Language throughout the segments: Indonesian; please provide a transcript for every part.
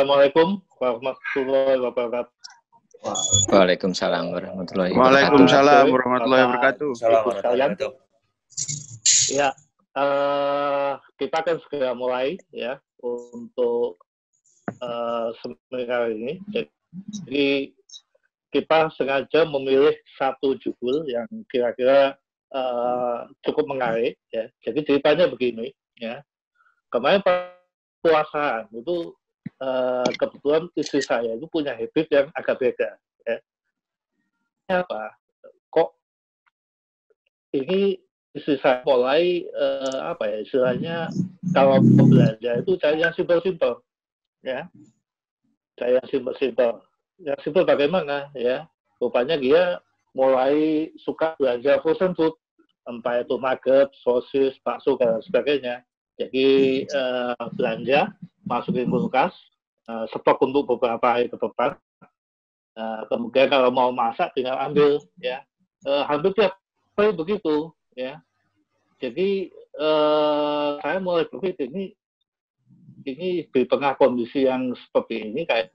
Assalamualaikum warahmatullahi wabarakatuh. Waalaikumsalam warahmatullahi wabarakatuh. Waalaikumsalam warahmatullahi wabarakatuh. Salam Ya, uh, kita akan segera mulai ya untuk uh, seminar ini. Jadi kita sengaja memilih satu judul yang kira-kira uh, cukup menarik ya. Jadi ceritanya begini ya. Kemarin puasa itu uh, kebetulan istri saya itu punya habit yang agak beda. Ya. Apa? Kok ini istri saya mulai uh, apa ya istilahnya kalau belanja itu cari yang simpel-simpel, ya. Cari yang simpel-simpel. Yang simpel bagaimana? Ya, rupanya dia mulai suka belanja frozen food, entah itu nugget, sosis, bakso dan sebagainya. Jadi uh, belanja, masukin kulkas, Eh, stok untuk beberapa hari ke depan. Uh, kemudian kalau mau masak tinggal ambil ya. Uh, hampir tiap hari begitu ya. Jadi uh, saya mulai berpikir ini ini di tengah kondisi yang seperti ini kayak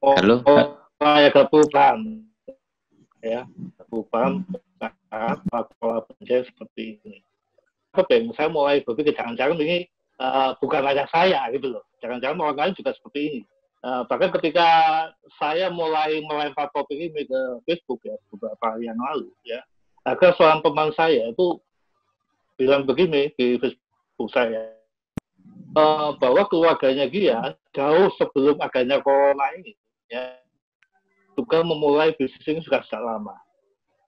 Halo. Oh, oh saya ke Pupam. Ya, Pupam saat pola pendidikan seperti ini. Apa ya Saya mulai berpikir jangan-jangan ini uh, bukan hanya saya gitu loh. Jangan-jangan orang lain juga seperti ini. Uh, bahkan ketika saya mulai melempar topik ini ke Facebook ya beberapa hari yang lalu ya, agar seorang teman saya itu bilang begini di Facebook saya uh, bahwa keluarganya dia jauh sebelum adanya corona ini ya juga memulai bisnis ini sudah sejak lama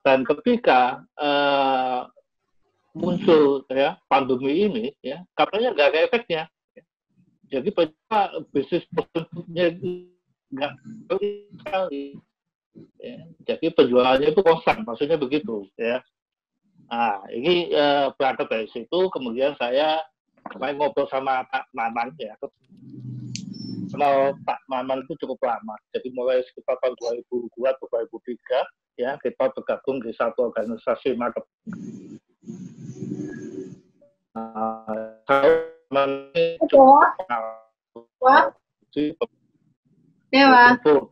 dan ketika uh, muncul ya pandemi ini, ya katanya nggak ada efeknya. Jadi pada bisnis produknya nggak sekali. Ya, jadi penjualannya itu kosong, maksudnya begitu. Ya. Nah, ini uh, berangkat dari situ, kemudian saya main ngobrol sama Pak Maman ya. kalau Pak Maman itu cukup lama, jadi mulai sekitar tahun 2002 2003 ya kita bergabung di satu organisasi market saya Dewa.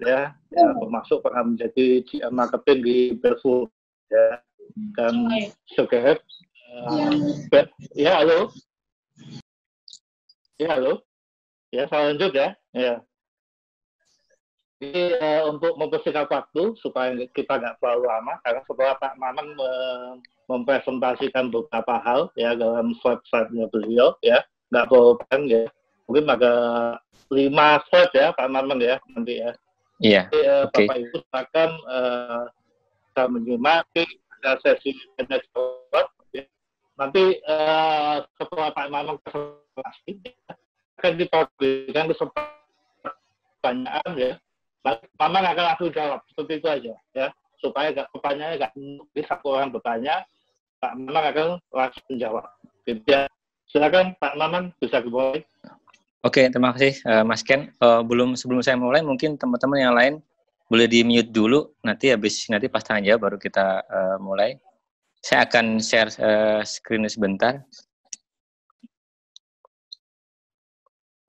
ya, ya termasuk pernah menjadi GM marketing di Belfood ya dan sebagai uh, ya. ya halo ya halo ya saya lanjut ya ya jadi iya, e, untuk mempersingkat waktu supaya kita nggak terlalu lama, karena setelah Pak Mamang mempresentasikan beberapa hal ya dalam slide-slide-nya beliau ya, nggak perlu panjang ya. Mungkin maka lima slide ya Pak Mamang ya nanti ya. Iya. Jadi, eh, Oke. okay. Bapak Ibu silakan e, eh, bisa menyimak ada sesi tanya jawab. Nanti uh, setelah Pak Mamang presentasi akan dipastikan kesempatan pertanyaan ya nggak akan langsung jawab seperti itu aja ya supaya gak pertanyaannya gak bisa orang bertanya Pak Maman akan langsung menjawab. Gitu ya. Silakan Pak Maman bisa kembali. Oke, terima kasih uh, Mas Ken. Uh, belum sebelum saya mulai mungkin teman-teman yang lain boleh di mute dulu nanti habis nanti pas tanya baru kita uh, mulai. Saya akan share uh, screen sebentar.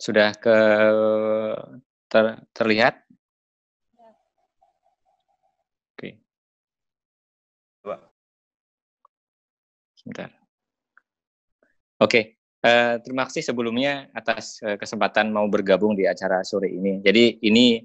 Sudah ke ter, terlihat? Sebentar. Oke, okay. uh, eh, terima kasih sebelumnya atas uh, kesempatan mau bergabung di acara sore ini. Jadi ini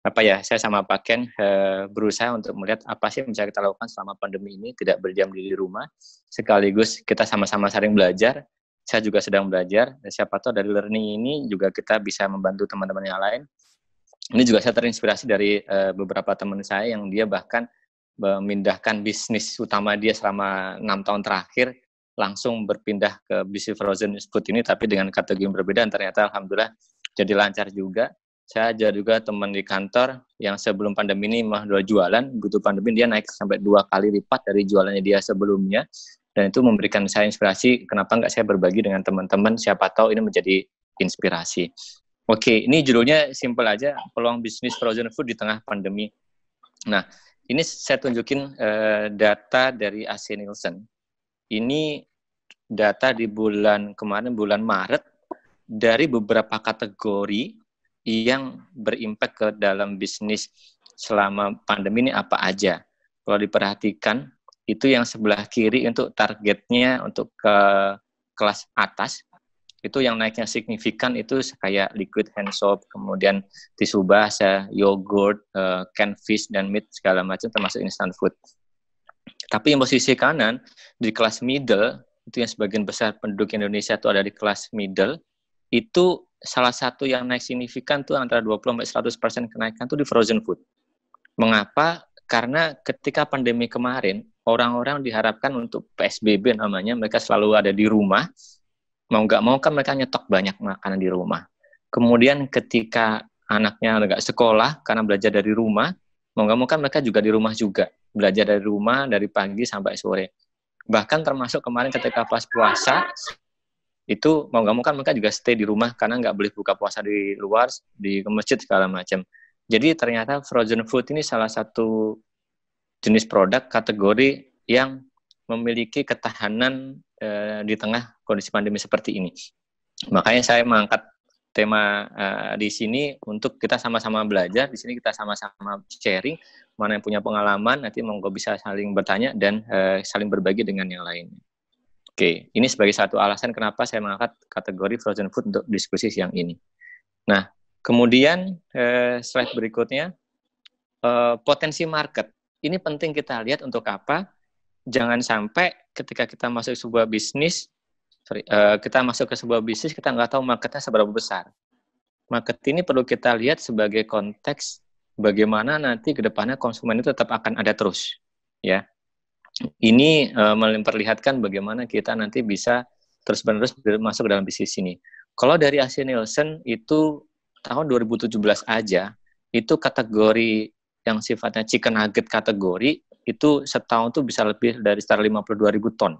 apa ya, saya sama Pak Ken uh, berusaha untuk melihat apa sih yang bisa kita lakukan selama pandemi ini, tidak berjam diri di rumah, sekaligus kita sama-sama saling belajar. Saya juga sedang belajar, siapa tahu dari learning ini juga kita bisa membantu teman-teman yang lain. Ini juga saya terinspirasi dari uh, beberapa teman saya yang dia bahkan memindahkan bisnis utama dia selama enam tahun terakhir langsung berpindah ke bisnis frozen food ini tapi dengan kategori yang berbeda dan ternyata alhamdulillah jadi lancar juga saya aja juga teman di kantor yang sebelum pandemi ini mah dua jualan butuh pandemi dia naik sampai dua kali lipat dari jualannya dia sebelumnya dan itu memberikan saya inspirasi kenapa nggak saya berbagi dengan teman-teman siapa tahu ini menjadi inspirasi oke ini judulnya simple aja peluang bisnis frozen food di tengah pandemi nah ini saya tunjukin uh, data dari AC Nielsen. Ini data di bulan kemarin bulan Maret dari beberapa kategori yang berimpact ke dalam bisnis selama pandemi ini apa aja. Kalau diperhatikan itu yang sebelah kiri untuk targetnya untuk ke kelas atas itu yang naiknya signifikan itu kayak liquid hand soap, kemudian tisu basah, yogurt, uh, canned fish dan meat segala macam termasuk instant food. Tapi yang posisi kanan di kelas middle itu yang sebagian besar penduduk Indonesia itu ada di kelas middle itu salah satu yang naik signifikan tuh antara 20 sampai 100 persen kenaikan tuh di frozen food. Mengapa? Karena ketika pandemi kemarin orang-orang diharapkan untuk PSBB namanya mereka selalu ada di rumah mau nggak mau kan mereka nyetok banyak makanan di rumah. Kemudian ketika anaknya nggak sekolah karena belajar dari rumah, mau nggak mau kan mereka juga di rumah juga belajar dari rumah dari pagi sampai sore. Bahkan termasuk kemarin ketika pas puasa itu mau nggak mau kan mereka juga stay di rumah karena nggak boleh buka puasa di luar di masjid segala macam. Jadi ternyata frozen food ini salah satu jenis produk kategori yang memiliki ketahanan Eh, di tengah kondisi pandemi seperti ini. Makanya saya mengangkat tema uh, di sini untuk kita sama-sama belajar, di sini kita sama-sama sharing mana yang punya pengalaman, nanti monggo bisa saling bertanya dan uh, saling berbagi dengan yang lain. Oke, ini sebagai satu alasan kenapa saya mengangkat kategori frozen food untuk diskusi siang ini. Nah, kemudian uh, slide berikutnya uh, potensi market. Ini penting kita lihat untuk apa? Jangan sampai ketika kita masuk sebuah bisnis, sorry, uh, kita masuk ke sebuah bisnis, kita nggak tahu marketnya seberapa besar. Market ini perlu kita lihat sebagai konteks bagaimana nanti ke depannya konsumen itu tetap akan ada terus. ya. Ini uh, memperlihatkan bagaimana kita nanti bisa terus-menerus masuk ke dalam bisnis ini. Kalau dari hasil Nielsen itu tahun 2017 aja, itu kategori yang sifatnya chicken nugget kategori itu setahun tuh bisa lebih dari sekitar 52 ribu ton.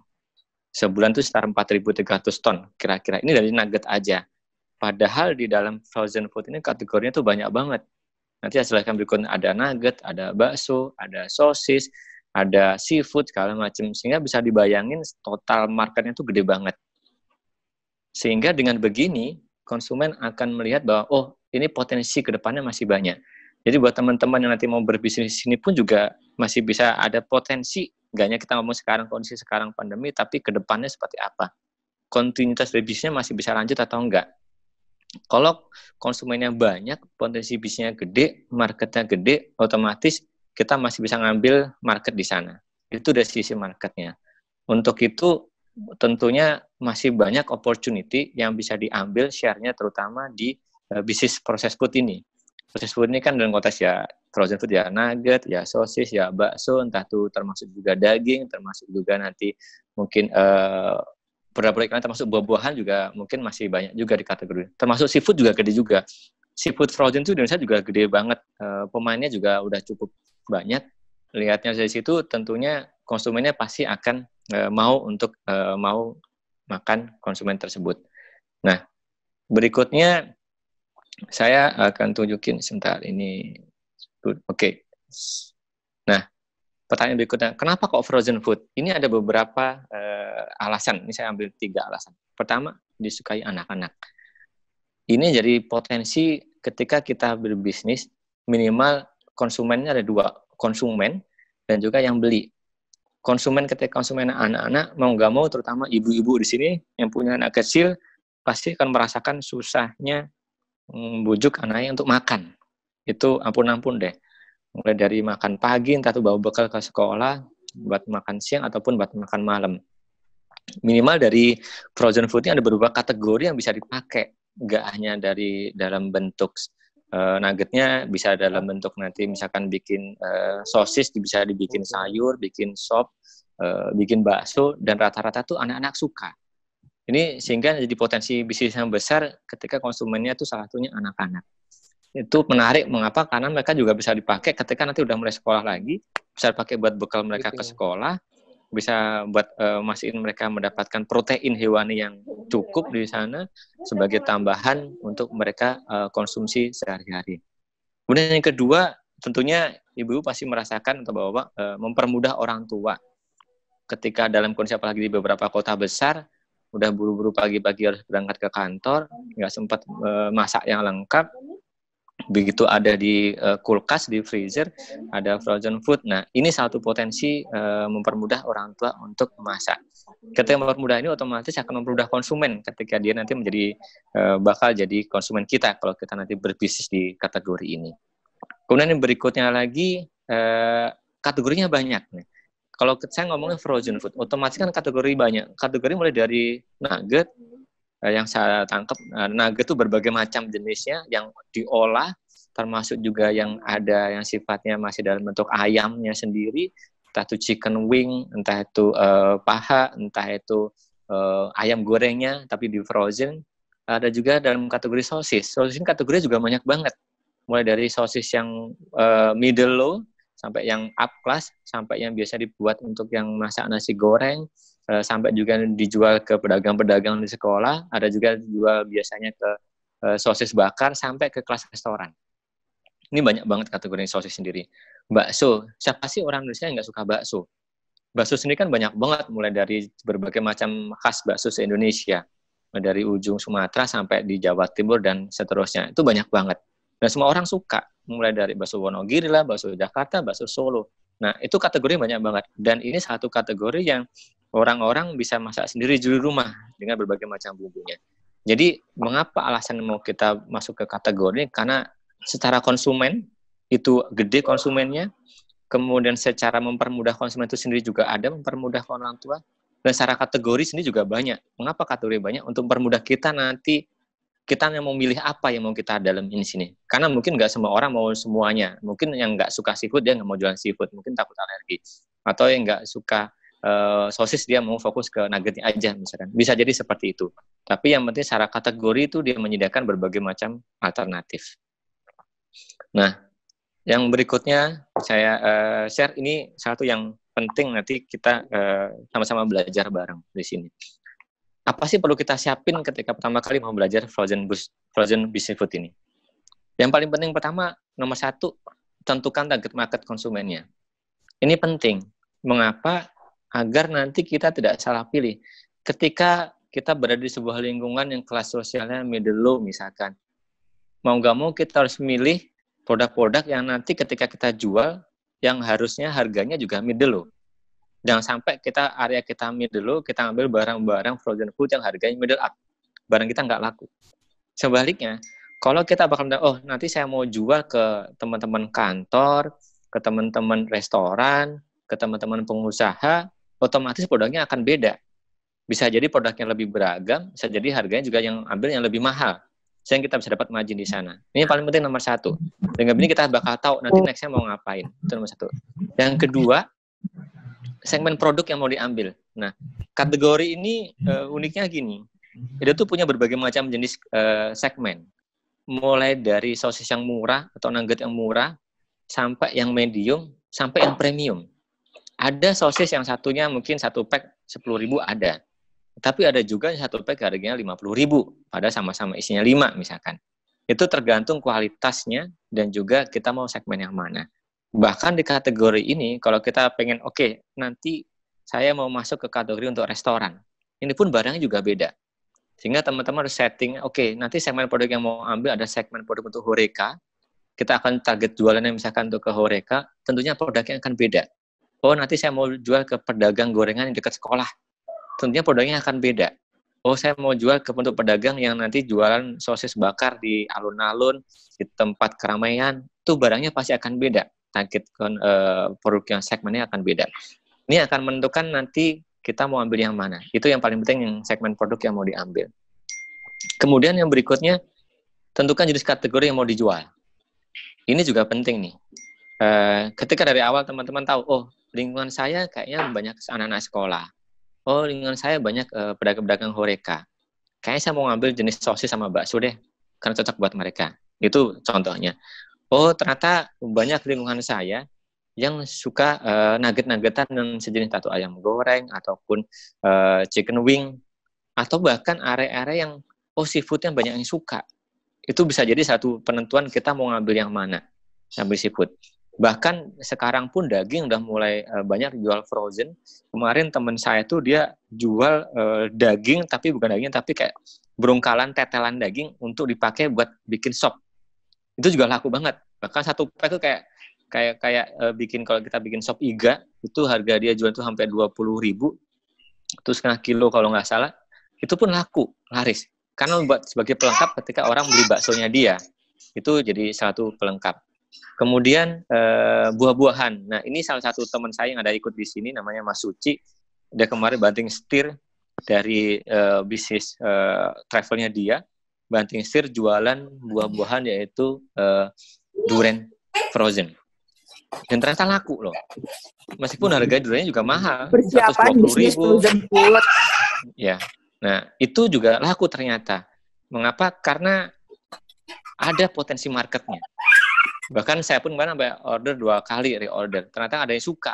Sebulan tuh sekitar 4.300 ton kira-kira. Ini dari nugget aja. Padahal di dalam frozen food ini kategorinya tuh banyak banget. Nanti hasil akan berikutnya ada nugget, ada bakso, ada sosis, ada seafood, segala macam. Sehingga bisa dibayangin total marketnya tuh gede banget. Sehingga dengan begini, konsumen akan melihat bahwa, oh ini potensi kedepannya masih banyak. Jadi buat teman-teman yang nanti mau berbisnis di sini pun juga masih bisa ada potensi enggaknya kita ngomong sekarang kondisi sekarang pandemi tapi kedepannya seperti apa kontinuitas dari bisnisnya masih bisa lanjut atau enggak kalau konsumennya banyak potensi bisnisnya gede marketnya gede otomatis kita masih bisa ngambil market di sana itu dari sisi marketnya untuk itu tentunya masih banyak opportunity yang bisa diambil share-nya terutama di eh, bisnis proses food ini proses food ini kan dalam konteks ya frozen food ya nugget, ya sosis, ya bakso, entah itu termasuk juga daging, termasuk juga nanti mungkin produk eh, produk-produk lain termasuk buah-buahan juga mungkin masih banyak juga di kategori. Termasuk seafood juga gede juga. Seafood frozen itu di Indonesia juga gede banget. Uh, pemainnya juga udah cukup banyak. Lihatnya dari situ tentunya konsumennya pasti akan uh, mau untuk uh, mau makan konsumen tersebut. Nah, berikutnya saya akan tunjukin sebentar ini. Oke. Okay. Nah, pertanyaan berikutnya, kenapa kok frozen food? Ini ada beberapa uh, alasan. Ini saya ambil tiga alasan. Pertama, disukai anak-anak. Ini jadi potensi ketika kita berbisnis minimal konsumennya ada dua, konsumen dan juga yang beli. Konsumen ketika konsumen anak-anak mau nggak mau, terutama ibu-ibu di sini yang punya anak kecil pasti akan merasakan susahnya membujuk anaknya untuk makan. Itu ampun-ampun deh. Mulai dari makan pagi, entah itu bawa bekal ke sekolah, buat makan siang, ataupun buat makan malam. Minimal dari frozen food ini ada beberapa kategori yang bisa dipakai. Gak hanya dari dalam bentuk uh, nuggetnya, bisa dalam bentuk nanti misalkan bikin uh, sosis, bisa dibikin sayur, bikin sop, uh, bikin bakso, dan rata-rata tuh anak-anak suka ini sehingga jadi potensi bisnis yang besar ketika konsumennya itu salah satunya anak-anak. Itu menarik mengapa? Karena mereka juga bisa dipakai ketika nanti udah mulai sekolah lagi, bisa dipakai buat bekal mereka ke sekolah, bisa buat uh, eh, masihin mereka mendapatkan protein hewani yang cukup di sana sebagai tambahan untuk mereka uh, konsumsi sehari-hari. Kemudian yang kedua, tentunya ibu-ibu pasti merasakan atau bapak-bapak uh, mempermudah orang tua ketika dalam kondisi apalagi di beberapa kota besar udah buru-buru pagi-pagi harus berangkat ke kantor, nggak sempat e, masak yang lengkap. Begitu ada di e, kulkas, di freezer, ada frozen food. Nah, ini satu potensi e, mempermudah orang tua untuk memasak. Ketika mempermudah ini otomatis akan mempermudah konsumen ketika dia nanti menjadi e, bakal jadi konsumen kita kalau kita nanti berbisnis di kategori ini. Kemudian yang berikutnya lagi e, kategorinya banyak. Nih kalau saya ngomongnya frozen food, otomatis kan kategori banyak. Kategori mulai dari nugget, eh, yang saya tangkap eh, nugget itu berbagai macam jenisnya yang diolah, termasuk juga yang ada yang sifatnya masih dalam bentuk ayamnya sendiri, entah itu chicken wing, entah itu uh, paha, entah itu uh, ayam gorengnya, tapi di frozen. Ada juga dalam kategori sosis. Sosis ini kategorinya juga banyak banget mulai dari sosis yang uh, middle low sampai yang up class, sampai yang biasa dibuat untuk yang masak nasi goreng, eh, sampai juga dijual ke pedagang-pedagang di sekolah, ada juga dijual biasanya ke eh, sosis bakar, sampai ke kelas restoran. Ini banyak banget kategori sosis sendiri. Bakso, siapa sih orang Indonesia yang nggak suka bakso? bakso sendiri kan banyak banget mulai dari berbagai macam khas bakso se-Indonesia dari ujung Sumatera sampai di Jawa Timur dan seterusnya itu banyak banget dan nah, semua orang suka mulai dari bakso Wonogiri lah, bakso Jakarta, bakso Solo. Nah, itu kategori banyak banget. Dan ini satu kategori yang orang-orang bisa masak sendiri di rumah dengan berbagai macam bumbunya. Jadi, mengapa alasan mau kita masuk ke kategori? Karena secara konsumen, itu gede konsumennya, kemudian secara mempermudah konsumen itu sendiri juga ada, mempermudah orang tua, dan secara kategori sendiri juga banyak. Mengapa kategori banyak? Untuk mempermudah kita nanti kita yang mau memilih apa yang mau kita dalam ini sini. Karena mungkin nggak semua orang mau semuanya. Mungkin yang nggak suka seafood dia nggak mau jualan seafood, mungkin takut alergi. Atau yang nggak suka uh, sosis dia mau fokus ke nuggetnya aja misalkan. Bisa jadi seperti itu. Tapi yang penting secara kategori itu dia menyediakan berbagai macam alternatif. Nah, yang berikutnya saya uh, share ini satu yang penting nanti kita eh, sama-sama uh, sama -sama belajar bareng di sini apa sih perlu kita siapin ketika pertama kali mau belajar frozen bus frozen business food ini? Yang paling penting pertama nomor satu tentukan target market konsumennya. Ini penting. Mengapa? Agar nanti kita tidak salah pilih. Ketika kita berada di sebuah lingkungan yang kelas sosialnya middle low misalkan, mau nggak mau kita harus milih produk-produk yang nanti ketika kita jual yang harusnya harganya juga middle low. Jangan sampai kita area kita mid dulu, kita ambil barang-barang frozen food yang harganya middle up. Barang kita nggak laku. Sebaliknya, kalau kita bakal oh nanti saya mau jual ke teman-teman kantor, ke teman-teman restoran, ke teman-teman pengusaha, otomatis produknya akan beda. Bisa jadi produknya lebih beragam, bisa jadi harganya juga yang ambil yang lebih mahal sehingga kita bisa dapat margin di sana. Ini yang paling penting nomor satu. Dengan ini kita bakal tahu nanti nextnya mau ngapain. Itu nomor satu. Yang kedua, segmen produk yang mau diambil. Nah, kategori ini uh, uniknya gini. Itu tuh punya berbagai macam jenis uh, segmen. Mulai dari sosis yang murah atau nugget yang murah sampai yang medium, sampai yang premium. Ada sosis yang satunya mungkin satu pack sepuluh ribu ada. Tapi ada juga yang satu pack harganya lima puluh ribu pada sama-sama isinya lima misalkan. Itu tergantung kualitasnya dan juga kita mau segmen yang mana bahkan di kategori ini kalau kita pengen oke okay, nanti saya mau masuk ke kategori untuk restoran ini pun barangnya juga beda sehingga teman-teman harus setting oke okay, nanti segmen produk yang mau ambil ada segmen produk untuk horeca kita akan target jualannya misalkan untuk ke horeca tentunya produknya akan beda oh nanti saya mau jual ke pedagang gorengan yang dekat sekolah tentunya produknya akan beda oh saya mau jual ke untuk pedagang yang nanti jualan sosis bakar di alun-alun di tempat keramaian itu barangnya pasti akan beda sakit kon, uh, eh, produk yang segmennya akan beda. Ini akan menentukan nanti kita mau ambil yang mana. Itu yang paling penting yang segmen produk yang mau diambil. Kemudian yang berikutnya tentukan jenis kategori yang mau dijual. Ini juga penting nih. Uh, ketika dari awal teman-teman tahu, oh lingkungan saya kayaknya banyak anak-anak sekolah. Oh lingkungan saya banyak uh, pedagang-pedagang horeca. Kayaknya saya mau ngambil jenis sosis sama bakso deh, karena cocok buat mereka. Itu contohnya oh ternyata banyak lingkungan saya yang suka uh, nugget-nuggetan dan sejenis tato ayam goreng ataupun uh, chicken wing atau bahkan area-area yang oh seafood yang banyak yang suka itu bisa jadi satu penentuan kita mau ngambil yang mana ngambil seafood bahkan sekarang pun daging udah mulai uh, banyak jual frozen kemarin temen saya tuh dia jual uh, daging tapi bukan daging tapi kayak berungkalan tetelan daging untuk dipakai buat bikin sop itu juga laku banget bahkan satu pack tuh kayak kayak kayak uh, bikin kalau kita bikin sop iga itu harga dia jual tuh hampir dua puluh ribu terus setengah kilo kalau nggak salah itu pun laku laris karena buat sebagai pelengkap ketika orang beli baksonya dia itu jadi satu pelengkap kemudian uh, buah-buahan nah ini salah satu teman saya yang ada ikut di sini namanya Mas Suci dia kemarin banting setir dari uh, bisnis uh, travelnya dia banting setir jualan buah-buahan yaitu uh, durian frozen dan ternyata laku loh meskipun harga duriannya juga mahal persiapan bisnis frozen food ya nah itu juga laku ternyata mengapa karena ada potensi marketnya bahkan saya pun kemarin sampai order dua kali reorder ternyata ada yang suka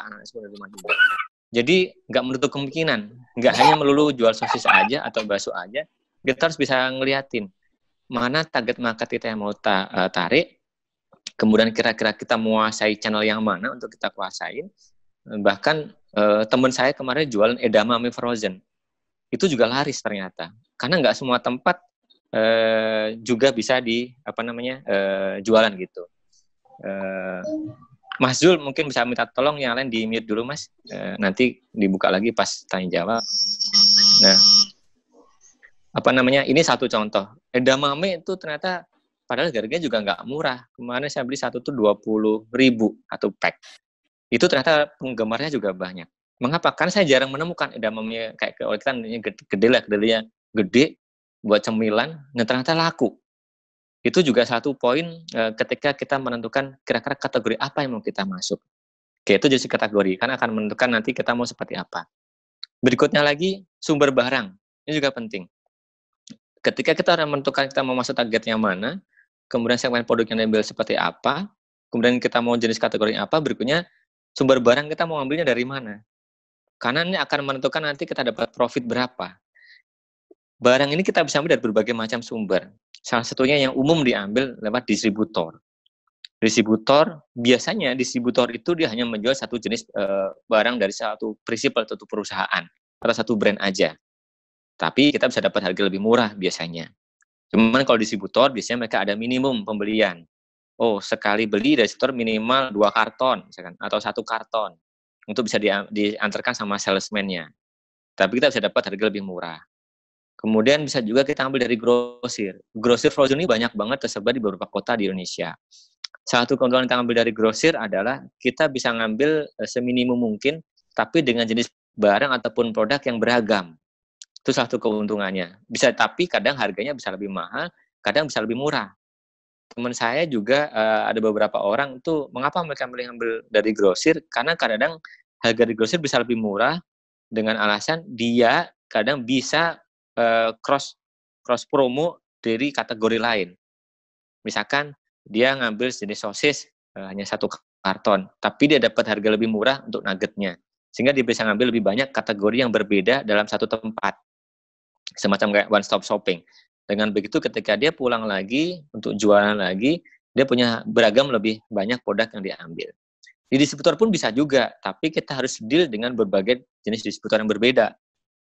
jadi nggak menutup kemungkinan nggak hanya melulu jual sosis aja atau bakso aja kita harus bisa ngeliatin mana target market kita yang mau ta e, tarik, kemudian kira-kira kita menguasai channel yang mana untuk kita kuasain. Bahkan eh, teman saya kemarin jualan edamame frozen, itu juga laris ternyata. Karena nggak semua tempat eh, juga bisa di apa namanya eh, jualan gitu. Eh, Mas Zul mungkin bisa minta tolong yang lain di mute dulu Mas. eh, nanti dibuka lagi pas tanya jawab. Nah, apa namanya ini satu contoh edamame itu ternyata padahal harganya juga nggak murah kemarin saya beli satu tuh dua puluh ribu satu pack itu ternyata penggemarnya juga banyak mengapa karena saya jarang menemukan edamame kayak ke oh, kan gede, gede lah gede buat cemilan dan nah ternyata laku itu juga satu poin e, ketika kita menentukan kira-kira kategori apa yang mau kita masuk Oke, itu jadi kategori karena akan menentukan nanti kita mau seperti apa berikutnya lagi sumber barang ini juga penting ketika kita menentukan kita mau masuk targetnya mana, kemudian segmen produk yang diambil seperti apa, kemudian kita mau jenis kategori apa, berikutnya sumber barang kita mau ambilnya dari mana. Karena ini akan menentukan nanti kita dapat profit berapa. Barang ini kita bisa ambil dari berbagai macam sumber. Salah satunya yang umum diambil lewat distributor. Distributor, biasanya distributor itu dia hanya menjual satu jenis e, barang dari satu prinsip atau perusahaan atau satu brand aja. Tapi kita bisa dapat harga lebih murah biasanya. Cuman kalau distributor biasanya mereka ada minimum pembelian. Oh, sekali beli dari distributor minimal dua karton misalkan atau satu karton untuk bisa diantarkan sama salesman-nya. Tapi kita bisa dapat harga lebih murah. Kemudian bisa juga kita ambil dari grosir. Grosir frozen ini banyak banget tersebar di beberapa kota di Indonesia. Salah satu keuntungan kita ambil dari grosir adalah kita bisa ngambil eh, seminimum mungkin, tapi dengan jenis barang ataupun produk yang beragam. Itu satu keuntungannya. Bisa tapi kadang harganya bisa lebih mahal, kadang bisa lebih murah. Teman saya juga uh, ada beberapa orang itu mengapa mereka ambil-ambil dari grosir? Karena kadang harga di grosir bisa lebih murah dengan alasan dia kadang bisa uh, cross cross promo dari kategori lain. Misalkan dia ngambil jenis sosis uh, hanya satu karton, tapi dia dapat harga lebih murah untuk nuggetnya. Sehingga dia bisa ngambil lebih banyak kategori yang berbeda dalam satu tempat semacam kayak one stop shopping. Dengan begitu ketika dia pulang lagi untuk jualan lagi, dia punya beragam lebih banyak produk yang diambil. Di distributor pun bisa juga, tapi kita harus deal dengan berbagai jenis distributor yang berbeda.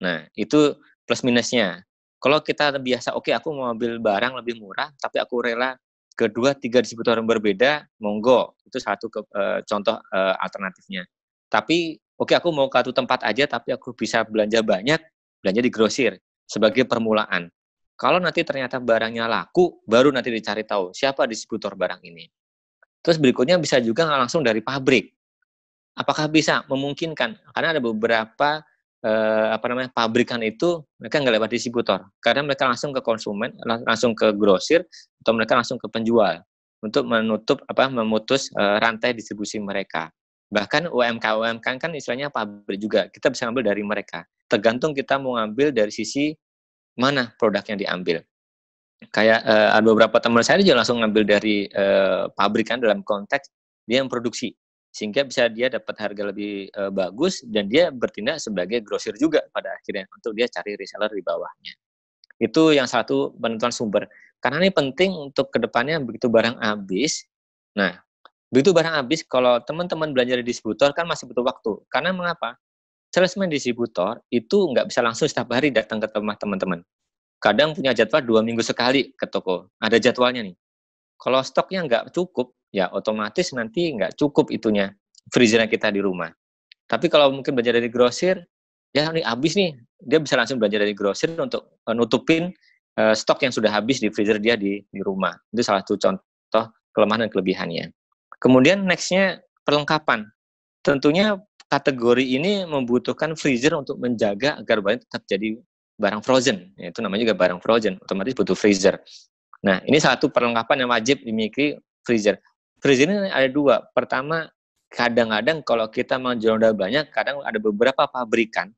Nah, itu plus minusnya. Kalau kita biasa, oke okay, aku mau ambil barang lebih murah, tapi aku rela kedua tiga distributor yang berbeda, monggo. Itu satu ke, e, contoh e, alternatifnya. Tapi oke okay, aku mau ke satu tempat aja, tapi aku bisa belanja banyak, belanja di grosir sebagai permulaan. Kalau nanti ternyata barangnya laku, baru nanti dicari tahu siapa distributor barang ini. Terus berikutnya bisa juga langsung dari pabrik. Apakah bisa memungkinkan? Karena ada beberapa eh, apa namanya pabrikan itu mereka nggak lewat distributor, karena mereka langsung ke konsumen, langsung ke grosir atau mereka langsung ke penjual untuk menutup apa memutus eh, rantai distribusi mereka. Bahkan umkm umk kan istilahnya pabrik juga. Kita bisa ambil dari mereka. Tergantung kita mau ngambil dari sisi mana produk yang diambil. Kayak eh, ada beberapa teman saya juga langsung ngambil dari eh, pabrik kan dalam konteks dia yang produksi. Sehingga bisa dia dapat harga lebih eh, bagus dan dia bertindak sebagai grosir juga pada akhirnya untuk dia cari reseller di bawahnya. Itu yang satu penentuan sumber. Karena ini penting untuk kedepannya begitu barang habis, nah Begitu barang habis, kalau teman-teman belanja di distributor kan masih butuh waktu. Karena mengapa? Salesman distributor itu nggak bisa langsung setiap hari datang ke rumah teman-teman. Kadang punya jadwal dua minggu sekali ke toko. Ada jadwalnya nih. Kalau stoknya nggak cukup, ya otomatis nanti nggak cukup itunya freezer kita di rumah. Tapi kalau mungkin belanja dari grosir, ya ini habis nih, dia bisa langsung belanja dari grosir untuk eh, nutupin eh, stok yang sudah habis di freezer dia di, di rumah. Itu salah satu contoh kelemahan dan kelebihannya. Kemudian nextnya perlengkapan. Tentunya kategori ini membutuhkan freezer untuk menjaga agar barang tetap jadi barang frozen. Ya, itu namanya juga barang frozen, otomatis butuh freezer. Nah, ini satu perlengkapan yang wajib dimiliki freezer. Freezer ini ada dua. Pertama, kadang-kadang kalau kita menjual udah banyak, kadang ada beberapa pabrikan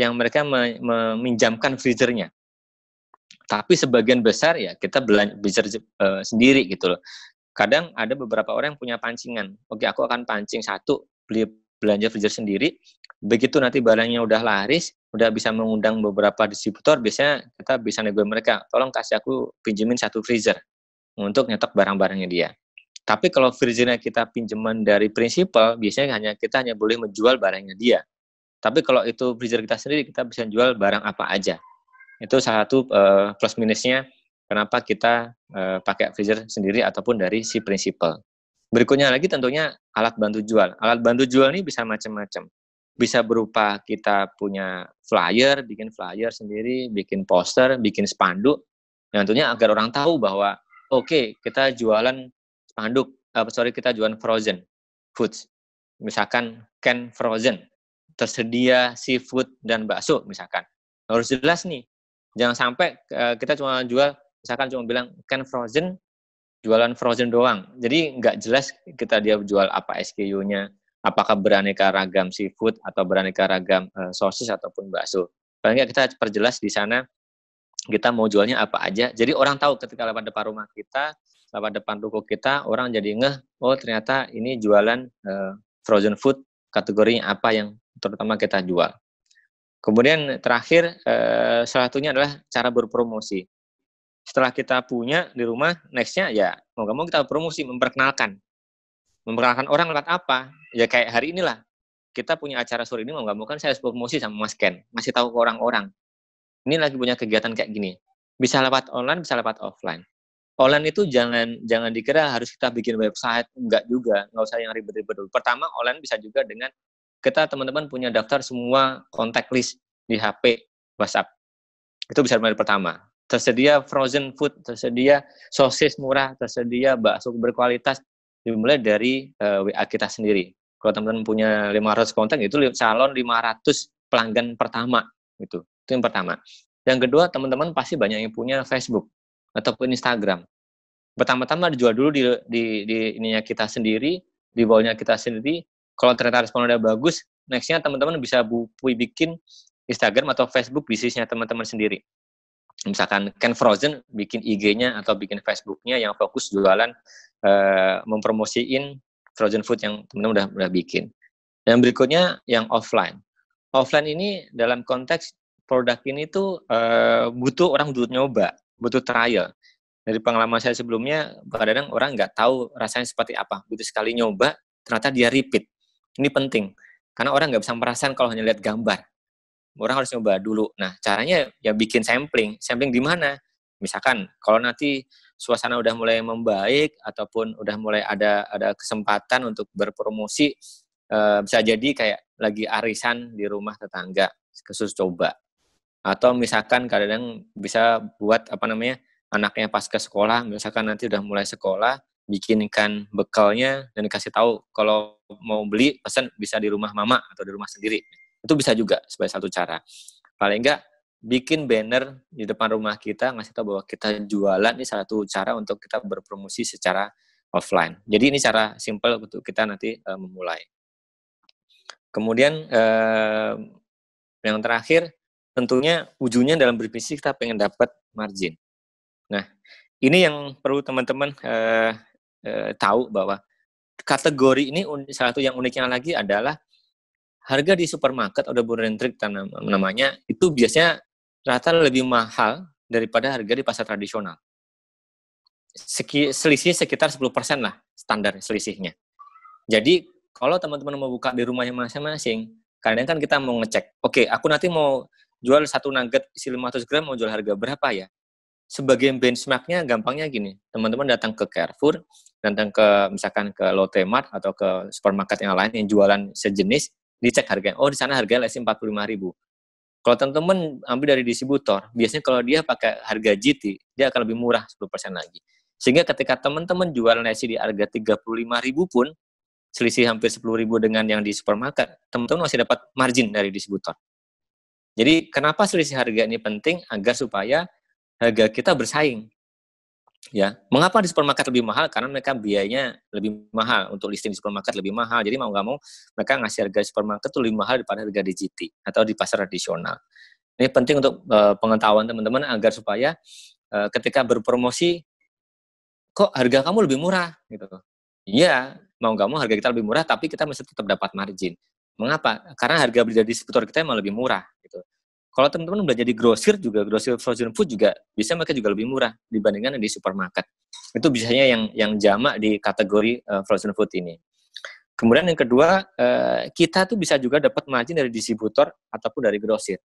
yang mereka meminjamkan freezernya. Tapi sebagian besar ya kita belanja, freezer uh, sendiri gitu loh kadang ada beberapa orang yang punya pancingan oke aku akan pancing satu beli belanja freezer sendiri begitu nanti barangnya udah laris udah bisa mengundang beberapa distributor biasanya kita bisa nego mereka tolong kasih aku pinjemin satu freezer untuk nyetok barang-barangnya dia tapi kalau freezernya kita pinjaman dari prinsipal, biasanya hanya kita hanya boleh menjual barangnya dia. Tapi kalau itu freezer kita sendiri, kita bisa jual barang apa aja. Itu salah satu uh, plus minusnya kenapa kita uh, pakai freezer sendiri ataupun dari si prinsipal. Berikutnya lagi tentunya alat bantu jual. Alat bantu jual ini bisa macam-macam. Bisa berupa kita punya flyer, bikin flyer sendiri, bikin poster, bikin spanduk. Yang tentunya agar orang tahu bahwa oke okay, kita jualan spanduk, uh, sorry kita jualan frozen foods. Misalkan can frozen, tersedia seafood dan bakso misalkan. Harus jelas nih, jangan sampai uh, kita cuma jual misalkan cuma bilang can frozen jualan frozen doang jadi nggak jelas kita dia jual apa SKU-nya apakah beraneka ragam seafood atau beraneka ragam e, sosis ataupun bakso paling nggak kita perjelas di sana kita mau jualnya apa aja jadi orang tahu ketika lewat depan rumah kita lewat depan toko kita orang jadi ngeh oh ternyata ini jualan e, frozen food kategorinya apa yang terutama kita jual Kemudian terakhir, eh, salah satunya adalah cara berpromosi setelah kita punya di rumah, nextnya ya mau gak mau kita promosi, memperkenalkan. Memperkenalkan orang lewat apa? Ya kayak hari inilah, kita punya acara sore ini mau gak mau kan saya harus promosi sama Mas Ken, masih tahu ke orang-orang. Ini lagi punya kegiatan kayak gini. Bisa lewat online, bisa lewat offline. Online itu jangan jangan dikira harus kita bikin website, enggak juga, nggak usah yang ribet-ribet dulu. Pertama, online bisa juga dengan kita teman-teman punya daftar semua kontak list di HP WhatsApp. Itu bisa mulai pertama tersedia frozen food, tersedia sosis murah, tersedia bakso berkualitas dimulai dari uh, eh, WA kita sendiri. Kalau teman-teman punya 500 konten itu calon 500 pelanggan pertama gitu. Itu yang pertama. Yang kedua, teman-teman pasti banyak yang punya Facebook ataupun Instagram. Pertama-tama dijual dulu di, di, di ininya kita sendiri, di bawahnya kita sendiri. Kalau ternyata respon udah bagus, nextnya teman-teman bisa bu, bikin Instagram atau Facebook bisnisnya teman-teman sendiri misalkan Ken Frozen bikin IG-nya atau bikin Facebook-nya yang fokus jualan uh, mempromosiin frozen food yang teman-teman udah udah bikin. Dan berikutnya yang offline. Offline ini dalam konteks produk ini tuh uh, butuh orang butuh nyoba, butuh trial. Dari pengalaman saya sebelumnya, kadang-kadang orang nggak tahu rasanya seperti apa. Butuh sekali nyoba, ternyata dia repeat. Ini penting. Karena orang nggak bisa merasakan kalau hanya lihat gambar orang harus nyoba dulu. Nah, caranya ya bikin sampling. Sampling di mana? Misalkan kalau nanti suasana udah mulai membaik ataupun udah mulai ada ada kesempatan untuk berpromosi e, bisa jadi kayak lagi arisan di rumah tetangga khusus coba. Atau misalkan kadang bisa buat apa namanya? anaknya pas ke sekolah, misalkan nanti udah mulai sekolah, bikinkan bekalnya dan dikasih tahu kalau mau beli pesan bisa di rumah mama atau di rumah sendiri itu bisa juga sebagai satu cara. Paling enggak bikin banner di depan rumah kita ngasih tahu bahwa kita jualan ini salah satu cara untuk kita berpromosi secara offline. Jadi ini cara simple untuk kita nanti uh, memulai. Kemudian uh, yang terakhir tentunya ujungnya dalam berbisnis kita pengen dapat margin. Nah, ini yang perlu teman-teman uh, uh, tahu bahwa kategori ini salah satu yang uniknya lagi adalah harga di supermarket atau burentrik tanam namanya itu biasanya rata lebih mahal daripada harga di pasar tradisional. Seki, selisih sekitar 10% lah standar selisihnya. Jadi kalau teman-teman mau buka di rumahnya masing-masing, kadang kan kita mau ngecek, oke okay, aku nanti mau jual satu nugget isi 500 gram mau jual harga berapa ya? Sebagai benchmarknya gampangnya gini, teman-teman datang ke Carrefour, datang ke misalkan ke Lotte Mart atau ke supermarket yang lain yang jualan sejenis, dicek harganya. Oh, di sana harganya lesi ribu Kalau teman-teman ambil dari distributor, biasanya kalau dia pakai harga GT, dia akan lebih murah 10% lagi. Sehingga ketika teman-teman jual lesi di harga ribu pun, selisih hampir ribu dengan yang di supermarket, teman-teman masih dapat margin dari distributor. Jadi, kenapa selisih harga ini penting? Agar supaya harga kita bersaing. Ya, mengapa di supermarket lebih mahal? Karena mereka biayanya lebih mahal untuk listing di supermarket lebih mahal. Jadi mau nggak mau mereka ngasih harga di supermarket itu lebih mahal daripada harga di GT atau di pasar tradisional. Ini penting untuk uh, pengetahuan teman-teman agar supaya uh, ketika berpromosi kok harga kamu lebih murah gitu. Iya, mau nggak mau harga kita lebih murah tapi kita masih tetap dapat margin. Mengapa? Karena harga beli dari distributor kita memang lebih murah gitu. Kalau teman-teman belanja di grosir juga, grosir frozen food juga bisa mereka juga lebih murah dibandingkan di supermarket. Itu biasanya yang yang jamak di kategori uh, frozen food ini. Kemudian yang kedua, uh, kita tuh bisa juga dapat margin dari distributor ataupun dari grosir.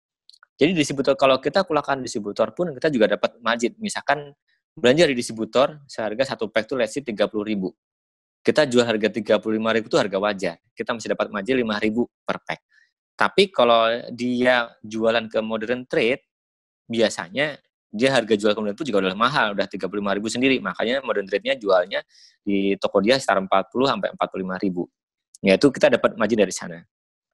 Jadi distributor kalau kita kulakan distributor pun kita juga dapat margin. Misalkan belanja di distributor seharga satu pack tuh let's tiga puluh ribu. Kita jual harga 35 ribu itu harga wajar. Kita masih dapat margin lima ribu per pack. Tapi kalau dia jualan ke modern trade, biasanya dia harga jual kemudian modern trade juga udah mahal, udah 35 ribu sendiri. Makanya modern trade-nya jualnya di toko dia sekitar 40 sampai 45 ribu. Yaitu kita dapat margin dari sana.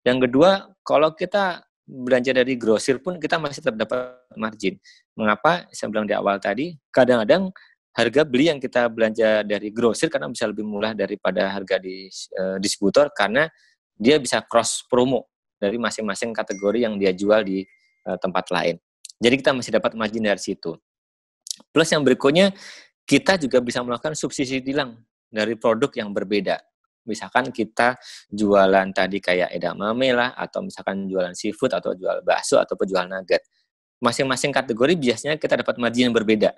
Yang kedua, kalau kita belanja dari grosir pun kita masih tetap dapat margin. Mengapa? Saya bilang di awal tadi, kadang-kadang harga beli yang kita belanja dari grosir karena bisa lebih murah daripada harga di uh, distributor karena dia bisa cross promo dari masing-masing kategori yang dia jual di uh, tempat lain. Jadi kita masih dapat margin dari situ. Plus yang berikutnya kita juga bisa melakukan subsidi tilang dari produk yang berbeda. Misalkan kita jualan tadi kayak edamame lah, atau misalkan jualan seafood, atau jual bakso, atau jual nugget. Masing-masing kategori biasanya kita dapat margin yang berbeda.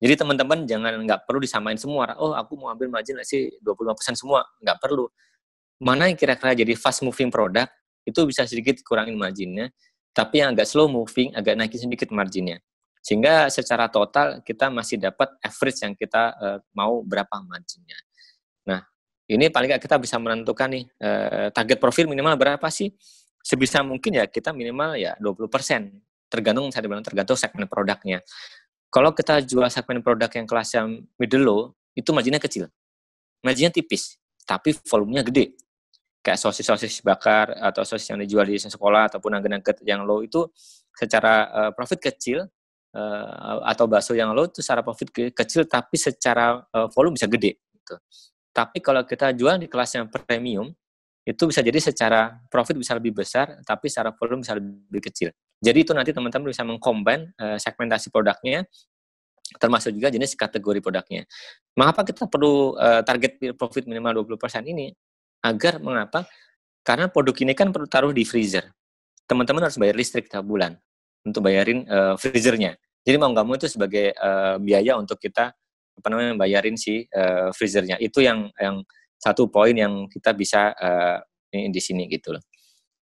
Jadi teman-teman jangan nggak perlu disamain semua. Oh aku mau ambil margin sih 25% semua. Nggak perlu. Mana yang kira-kira jadi fast moving product, itu bisa sedikit kurangin marginnya tapi yang agak slow moving agak naikin sedikit marginnya sehingga secara total kita masih dapat average yang kita uh, mau berapa marginnya. Nah, ini paling nggak kita bisa menentukan nih uh, target profil minimal berapa sih? Sebisa mungkin ya kita minimal ya 20%, tergantung saya bilang tergantung segmen produknya. Kalau kita jual segmen produk yang kelas yang middle low, itu marginnya kecil. Marginnya tipis, tapi volumenya gede kayak sosis-sosis bakar atau sosis yang dijual di sekolah ataupun nugget-nugget yang low itu secara uh, profit kecil uh, atau bakso yang low itu secara profit ke kecil tapi secara uh, volume bisa gede gitu. Tapi kalau kita jual di kelas yang premium itu bisa jadi secara profit bisa lebih besar tapi secara volume bisa lebih kecil. Jadi itu nanti teman-teman bisa mengcombine uh, segmentasi produknya termasuk juga jenis kategori produknya. Mengapa kita perlu uh, target profit minimal 20% ini? Agar mengapa? Karena produk ini kan perlu taruh di freezer. Teman-teman harus bayar listrik tiap bulan untuk bayarin uh, freezernya. Jadi mau nggak mau itu sebagai uh, biaya untuk kita apa namanya bayarin si uh, freezernya. Itu yang yang satu poin yang kita bisa uh, ini, di sini gitu loh.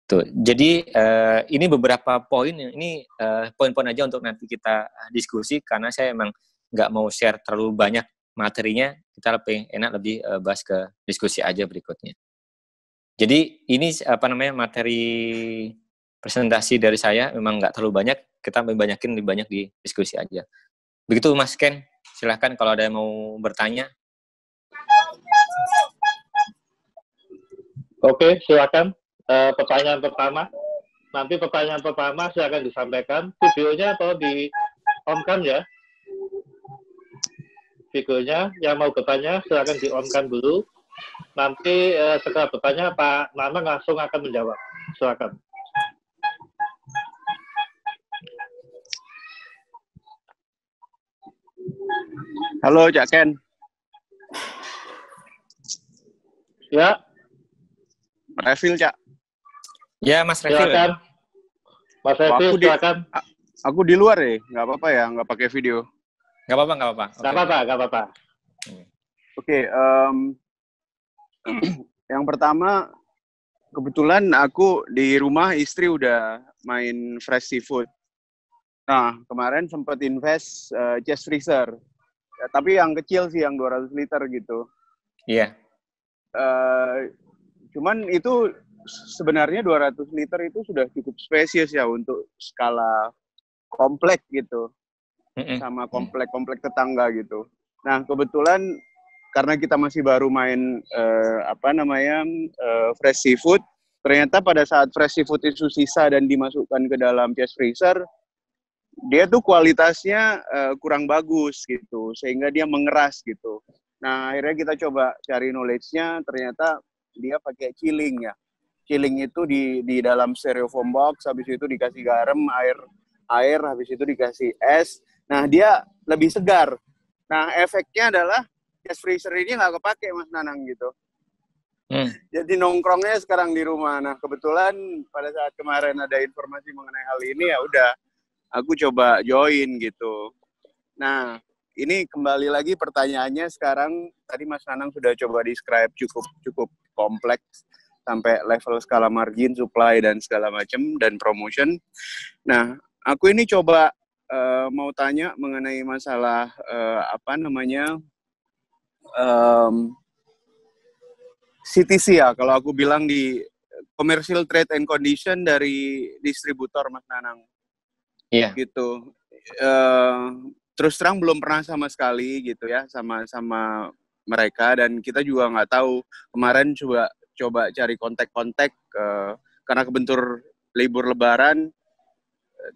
Tuh. Jadi uh, ini beberapa poin yang ini poin-poin uh, aja untuk nanti kita diskusi karena saya emang nggak mau share terlalu banyak materinya kita lebih enak lebih uh, bahas ke diskusi aja berikutnya. Jadi ini apa namanya materi presentasi dari saya memang nggak terlalu banyak. Kita lebih banyakin lebih banyak di diskusi aja. Begitu Mas Ken, silahkan kalau ada yang mau bertanya. Oke, silakan. E, pertanyaan pertama. Nanti pertanyaan pertama saya akan disampaikan. Videonya atau di on cam ya videonya yang mau bertanya silakan di dulu nanti eh, segera bertanya Pak Mama langsung akan menjawab silakan Halo Cak Ken Ya Revil Cak Ya Mas Revil silakan. Mas Revil silakan Aku di luar ya, nggak apa-apa ya, nggak pakai video. Gak apa-apa, gak apa-apa. Gak apa-apa, gak apa-apa. Oke, okay, um, yang pertama kebetulan aku di rumah istri udah main fresh seafood. Nah, kemarin sempat invest uh, eh, chest freezer. Ya, tapi yang kecil sih yang 200 liter gitu. Iya. Yeah. Uh, cuman itu sebenarnya 200 liter itu sudah cukup spesies ya untuk skala kompleks gitu sama komplek-komplek tetangga gitu. Nah kebetulan karena kita masih baru main uh, apa namanya uh, fresh seafood, ternyata pada saat fresh seafood itu sisa dan dimasukkan ke dalam chest freezer, dia tuh kualitasnya uh, kurang bagus gitu, sehingga dia mengeras gitu. Nah akhirnya kita coba cari knowledge-nya, ternyata dia pakai chilling ya. Chilling itu di di dalam styrofoam box, habis itu dikasih garam, air air, habis itu dikasih es, Nah, dia lebih segar. Nah, efeknya adalah gas freezer ini nggak kepake Mas Nanang gitu. Hmm. Jadi nongkrongnya sekarang di rumah. Nah, kebetulan pada saat kemarin ada informasi mengenai hal ini ya udah aku coba join gitu. Nah, ini kembali lagi pertanyaannya sekarang tadi Mas Nanang sudah coba describe cukup cukup kompleks sampai level skala margin, supply dan segala macam dan promotion. Nah, aku ini coba uh, mau tanya mengenai masalah uh, apa namanya um, CTC ya kalau aku bilang di commercial trade and condition dari distributor Mas Nanang. Yeah. Gitu. Uh, terus terang belum pernah sama sekali gitu ya sama sama mereka dan kita juga nggak tahu kemarin coba coba cari kontak-kontak uh, karena kebentur libur lebaran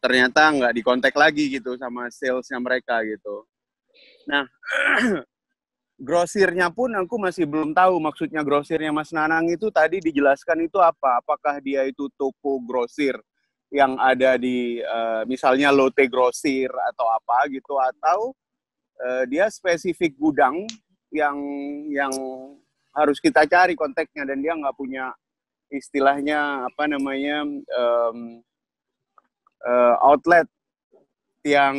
ternyata nggak dikontak lagi gitu sama salesnya mereka gitu. Nah, grosirnya pun aku masih belum tahu maksudnya grosirnya Mas Nanang itu tadi dijelaskan itu apa? Apakah dia itu toko grosir yang ada di uh, misalnya Lotte grosir atau apa gitu atau uh, dia spesifik gudang yang yang harus kita cari kontaknya dan dia nggak punya istilahnya apa namanya um, uh, outlet yang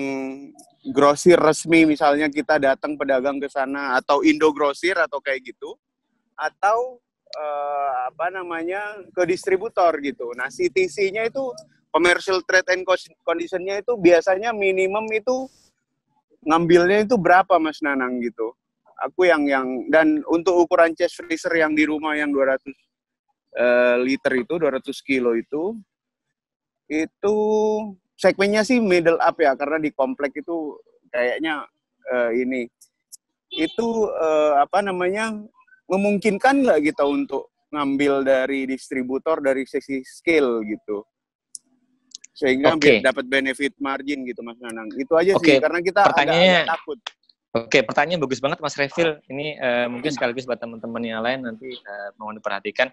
grosir resmi misalnya kita datang pedagang ke sana atau Indo grosir atau kayak gitu atau uh, apa namanya ke distributor gitu. Nah, CTC-nya itu commercial trade and condition-nya itu biasanya minimum itu ngambilnya itu berapa Mas Nanang gitu. Aku yang yang dan untuk ukuran chest freezer yang di rumah yang 200 uh, eh, liter itu 200 kilo itu itu segmennya sih middle up ya karena di komplek itu kayaknya uh, ini itu uh, apa namanya memungkinkan nggak kita untuk ngambil dari distributor dari sisi scale gitu sehingga okay. dapat benefit margin gitu Mas Nanang itu aja okay. sih karena kita pertanyaannya agak, agak takut Oke, pertanyaan bagus banget Mas refil Ini uh, mungkin sekaligus buat teman-teman yang lain nanti uh, mau diperhatikan.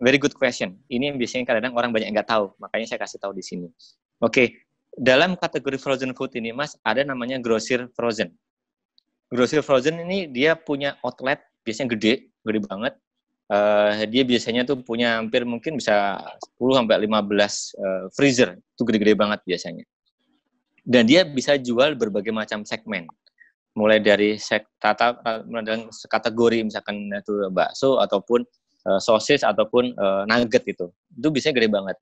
Very good question. Ini yang biasanya kadang-kadang orang banyak nggak tahu, makanya saya kasih tahu di sini. Oke, okay. dalam kategori frozen food ini, Mas, ada namanya grosir frozen. Grosir frozen ini dia punya outlet biasanya gede, gede banget. Uh, dia biasanya tuh punya hampir mungkin bisa 10 sampai 15 uh, eh, freezer, itu gede-gede banget biasanya. Dan dia bisa jual berbagai macam segmen mulai dari sek, tata, kategori misalkan itu bakso ataupun uh, sosis ataupun uh, nugget gitu. Itu biasanya gede banget.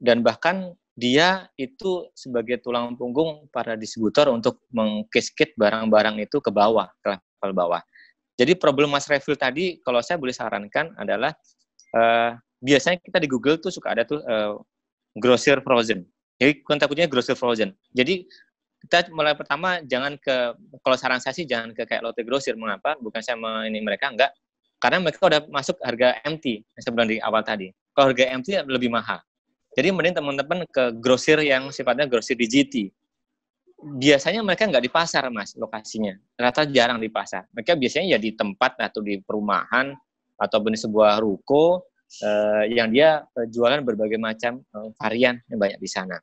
Dan bahkan dia itu sebagai tulang punggung para distributor untuk mengkiskit barang-barang itu ke bawah, ke level bawah. Jadi problem Mas Refill tadi kalau saya boleh sarankan adalah uh, biasanya kita di Google tuh suka ada tuh uh, grocer frozen. Jadi kan takutnya grosir frozen. Jadi kita mulai pertama jangan ke kalau saran saya sih jangan ke kayak lote grosir mengapa bukan saya ini mereka enggak karena mereka udah masuk harga MT yang di awal tadi. Kalau harga MT lebih mahal. Jadi mending teman-teman ke grosir yang sifatnya grosir di GT. Biasanya mereka nggak di pasar, Mas, lokasinya. Rata jarang di pasar. Mereka biasanya ya di tempat atau di perumahan atau di sebuah ruko eh, yang dia jualan berbagai macam eh, varian yang banyak di sana.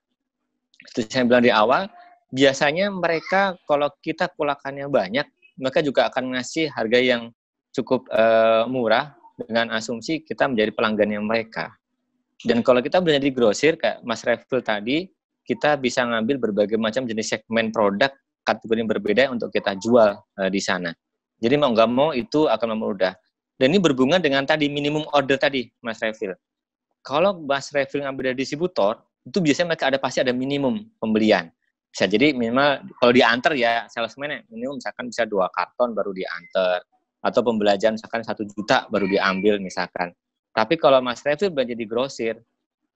Seperti saya bilang di awal, biasanya mereka kalau kita kulakannya banyak, mereka juga akan ngasih harga yang cukup uh, murah dengan asumsi kita menjadi pelanggan yang mereka. Dan kalau kita menjadi di grosir kayak Mas Refil tadi, kita bisa ngambil berbagai macam jenis segmen produk kategori yang berbeda untuk kita jual uh, di sana. Jadi mau nggak mau itu akan memudah. Dan ini berhubungan dengan tadi minimum order tadi, Mas Refil. Kalau Mas Refil ngambil dari distributor, itu biasanya mereka ada pasti ada minimum pembelian. Bisa jadi minimal kalau diantar ya salesman minimum misalkan bisa dua karton baru diantar atau pembelajaran misalkan satu juta baru diambil misalkan. Tapi kalau Mas refil belanja di grosir,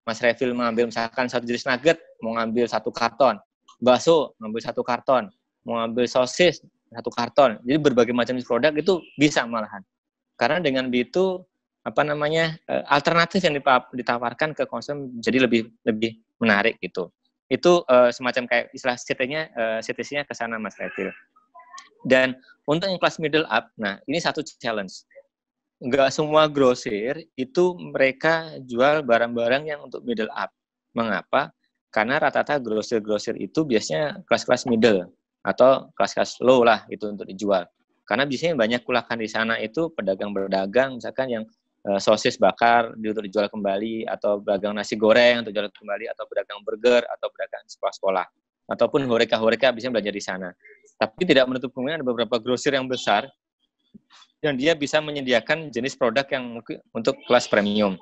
Mas refil mengambil misalkan satu jenis nugget, mau ngambil satu karton, bakso ngambil satu karton, mau ngambil sosis satu karton. Jadi berbagai macam produk itu bisa malahan. Karena dengan begitu apa namanya eh, alternatif yang ditawarkan ke konsumen jadi lebih lebih menarik gitu. Itu uh, semacam kayak istilah CT-nya uh, eh, ct nya ke sana Mas refil dan untuk yang kelas middle up, nah ini satu challenge. Enggak semua grosir itu mereka jual barang-barang yang untuk middle up. Mengapa? Karena rata-rata grosir-grosir itu biasanya kelas-kelas middle atau kelas-kelas low lah itu untuk dijual. Karena biasanya banyak kulakan di sana itu pedagang-pedagang misalkan yang eh, sosis bakar untuk dijual kembali atau pedagang nasi goreng untuk dijual kembali atau pedagang burger atau pedagang sekolah-sekolah ataupun horeka-horeka bisa belajar di sana. Tapi tidak menutup kemungkinan ada beberapa grosir yang besar dan dia bisa menyediakan jenis produk yang untuk kelas premium.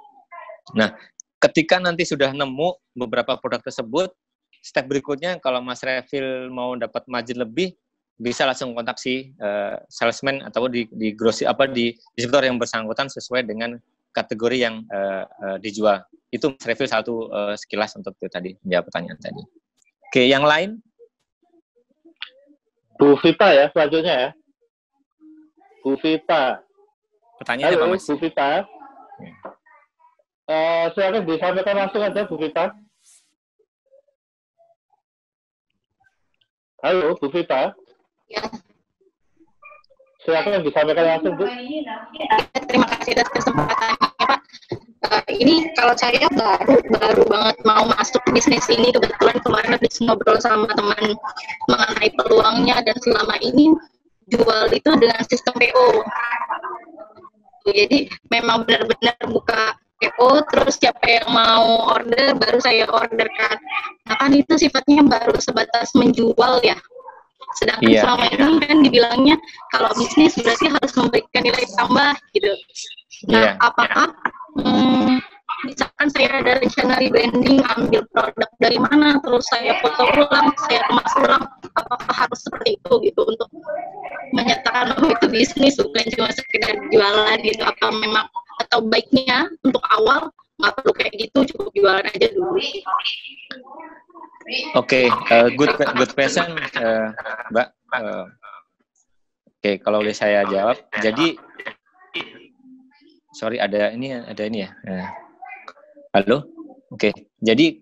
Nah, ketika nanti sudah nemu beberapa produk tersebut, step berikutnya kalau Mas Refil mau dapat margin lebih, bisa langsung kontak si uh, salesman atau di di grosir apa di distributor yang bersangkutan sesuai dengan kategori yang uh, uh, dijual. Itu Mas Refil satu uh, sekilas untuk itu tadi menjawab pertanyaan tadi. Oke, yang lain Bu Vita ya selanjutnya ya. Bu Vita. Pertanyaannya Halo, apa Mas? Bu Vita. Ya. Uh, silakan disampaikan langsung aja Bu Vita. Halo Bu Vita. Ya. Silakan disampaikan langsung Bu. Terima kasih atas kesempatannya Pak. Uh, ini kalau saya baru baru banget mau masuk bisnis ini kebetulan kemarin habis ngobrol sama teman mengenai peluangnya dan selama ini jual itu dengan sistem PO jadi memang benar-benar buka PO terus siapa yang mau order baru saya orderkan nah kan itu sifatnya baru sebatas menjual ya sedangkan yeah. selama iya. ini kan dibilangnya kalau bisnis berarti harus memberikan nilai tambah gitu nah yeah. Iya. apakah Hmm, misalkan saya ada rencana rebranding, ambil produk dari mana, terus saya foto ulang, saya kemas ulang, apa harus seperti itu gitu untuk menyatakan bahwa oh, itu bisnis bukan cuma sekedar jualan gitu apa memang atau baiknya untuk awal nggak perlu kayak gitu cukup jualan aja dulu. Oke, okay, uh, eh, good good question, uh, Mbak. Uh, Oke, okay, kalau boleh saya jawab. Jadi, sorry ada ini ada ini ya. Uh, Halo? Oke. Okay. Jadi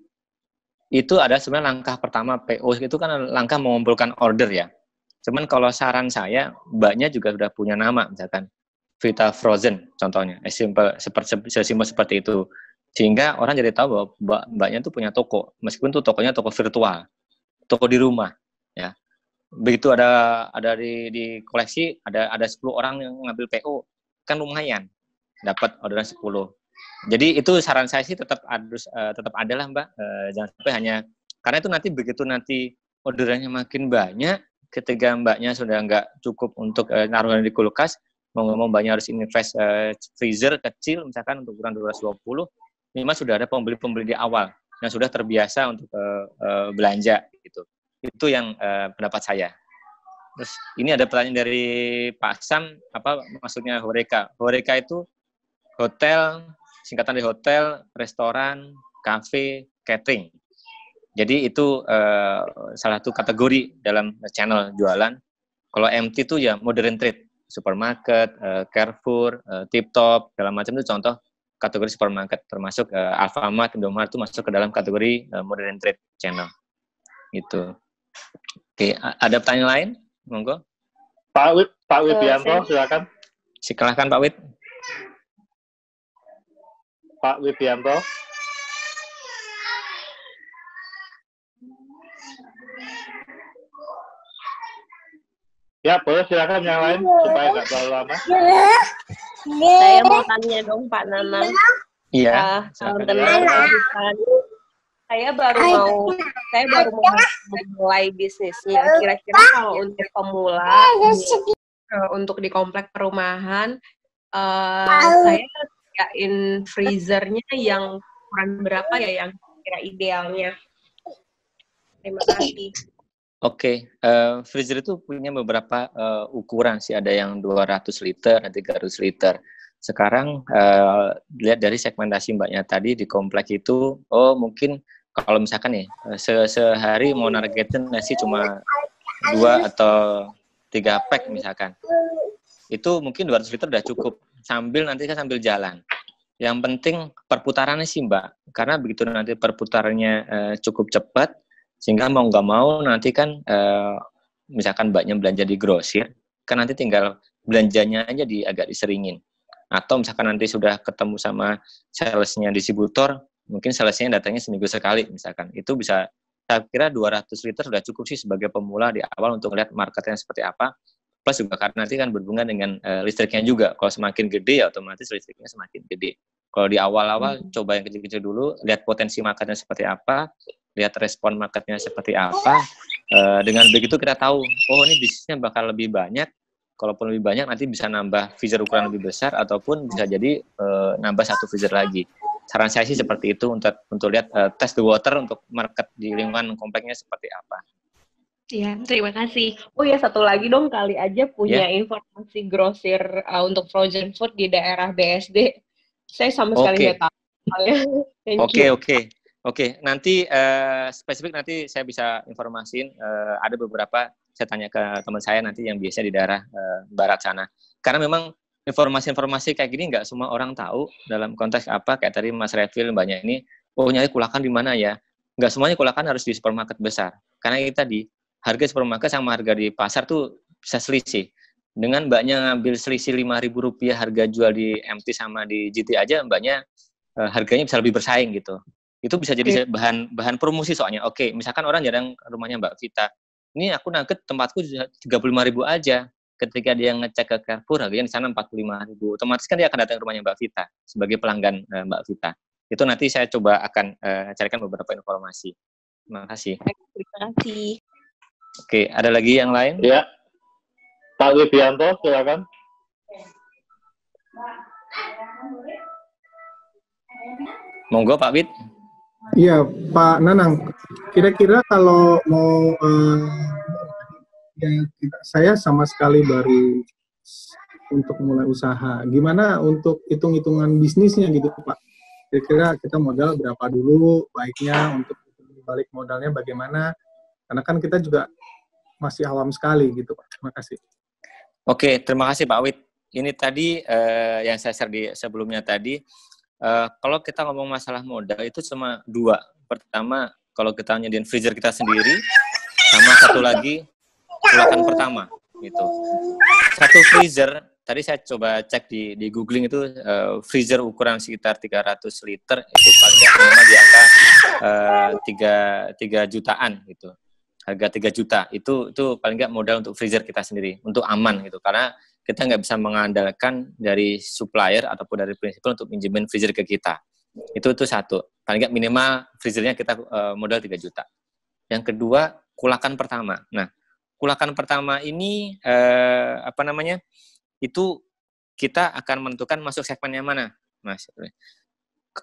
itu ada sebenarnya langkah pertama PO itu kan langkah mengumpulkan order ya. Cuman kalau saran saya, mbaknya juga sudah punya nama misalkan Vita Frozen contohnya, eh, simple, seperti, sesimpel seperti itu. Sehingga orang jadi tahu bahwa mbak, mbaknya itu punya toko, meskipun tuh tokonya toko virtual, toko di rumah ya. Begitu ada ada di, di koleksi ada ada 10 orang yang ngambil PO, kan lumayan dapat orderan 10 jadi itu saran saya sih tetap harus uh, tetap adalah mbak uh, jangan sampai hanya karena itu nanti begitu nanti orderannya makin banyak ketika mbaknya sudah nggak cukup untuk uh, eh, naruhnya di kulkas mau ngomong mbaknya harus invest uh, freezer kecil misalkan untuk ukuran 220 memang sudah ada pembeli-pembeli di awal yang sudah terbiasa untuk uh, uh, belanja gitu itu yang uh, pendapat saya terus ini ada pertanyaan dari Pak Sam apa maksudnya Horeca Horeca itu hotel singkatan dari hotel, restoran, cafe, catering. Jadi itu uh, salah satu kategori dalam channel jualan. Kalau MT itu ya modern trade, supermarket, uh, Carrefour, uh, eh, Tip Top, dalam macam itu contoh kategori supermarket termasuk uh, Alfamart, Indomaret itu masuk ke dalam kategori uh, modern trade channel. Itu. Oke, ada pertanyaan lain? Monggo. Pak Wit, Pak Wit Bianto silakan. Silakan Pak Wit. Pak Wibianto. Ya, boleh silakan yang lain supaya nggak terlalu lama. Saya mau tanya dong Pak nana Iya. Uh, eh, teman saya baru mau saya baru mau memulai bisnisnya. Kira-kira kalau untuk pemula eh, untuk di komplek perumahan uh, saya sediain freezernya yang ukuran berapa ya yang kira idealnya? Terima kasih. Oke, okay. uh, eh, freezer itu punya beberapa uh, ukuran sih, ada yang 200 liter, ada 300 liter. Sekarang uh, lihat dari segmentasi mbaknya tadi di komplek itu, oh mungkin kalau misalkan nih se sehari mau nargetin nasi cuma dua atau tiga pack misalkan itu mungkin 200 liter udah cukup sambil nanti saya sambil jalan. Yang penting perputarannya sih Mbak, karena begitu nanti perputarannya eh, cukup cepat, sehingga mau nggak mau nanti kan eh, misalkan Mbaknya belanja di grosir, kan nanti tinggal belanjanya aja di agak diseringin. Atau misalkan nanti sudah ketemu sama salesnya distributor, mungkin salesnya datangnya seminggu sekali misalkan. Itu bisa saya kira 200 liter sudah cukup sih sebagai pemula di awal untuk melihat marketnya seperti apa plus juga karena nanti kan berhubungan dengan uh, listriknya juga kalau semakin gede ya otomatis listriknya semakin gede kalau di awal-awal hmm. coba yang kecil-kecil dulu lihat potensi marketnya seperti apa lihat respon marketnya seperti apa uh, dengan begitu kita tahu oh ini bisnisnya bakal lebih banyak kalaupun lebih banyak nanti bisa nambah feature ukuran lebih besar ataupun bisa jadi uh, nambah satu feature lagi saran saya sih seperti itu untuk untuk lihat uh, test the water untuk market di lingkungan kompleknya seperti apa iya terima kasih. Oh ya, satu lagi dong kali aja punya yeah. informasi grosir uh, untuk frozen food di daerah BSD. Saya sama sekali nggak okay. tahu. Oke, oke. Oke, nanti uh, spesifik nanti saya bisa informasiin uh, ada beberapa saya tanya ke teman saya nanti yang biasa di daerah uh, barat sana. Karena memang informasi-informasi kayak gini nggak semua orang tahu dalam konteks apa kayak tadi Mas Refil banyak ini oh nyari kulakan di mana ya nggak semuanya kulakan harus di supermarket besar karena itu tadi harga supermarket sama harga di pasar tuh bisa selisih. Dengan mbaknya ngambil selisih lima ribu rupiah harga jual di MT sama di GT aja, mbaknya uh, harganya bisa lebih bersaing gitu. Itu bisa jadi okay. bahan bahan promosi soalnya. Oke, misalkan orang jarang rumahnya Mbak Vita. Ini aku nangkep tempatku tiga puluh lima ribu aja. Ketika dia ngecek ke Carrefour, harganya di sana empat puluh lima ribu. Otomatis kan dia akan datang ke rumahnya Mbak Vita sebagai pelanggan uh, Mbak Vita. Itu nanti saya coba akan uh, carikan beberapa informasi. Terima kasih. Terima kasih. Oke, ada lagi yang lain? Ya. Pak Widianto, silakan. Monggo Pak Wid. Iya, Pak Nanang. Kira-kira kalau mau uh, ya, saya sama sekali baru untuk mulai usaha. Gimana untuk hitung-hitungan bisnisnya gitu, Pak? Kira-kira kita modal berapa dulu? Baiknya untuk balik modalnya bagaimana? Karena kan kita juga masih awam sekali gitu Pak. Terima kasih. Oke, terima kasih Pak Wit. Ini tadi eh, yang saya share di sebelumnya tadi, eh, kalau kita ngomong masalah modal itu cuma dua. Pertama, kalau kita nyediain freezer kita sendiri, sama satu lagi keluarkan pertama gitu. Satu freezer tadi saya coba cek di di googling itu uh, freezer ukuran sekitar 300 liter itu paling di angka eh, tiga uh, 3, 3 jutaan gitu harga 3 juta itu itu paling nggak modal untuk freezer kita sendiri untuk aman gitu karena kita nggak bisa mengandalkan dari supplier ataupun dari prinsipal untuk pinjaman freezer ke kita itu itu satu paling nggak minimal freezernya kita uh, modal 3 juta yang kedua kulakan pertama nah kulakan pertama ini eh, apa namanya itu kita akan menentukan masuk segmen yang mana mas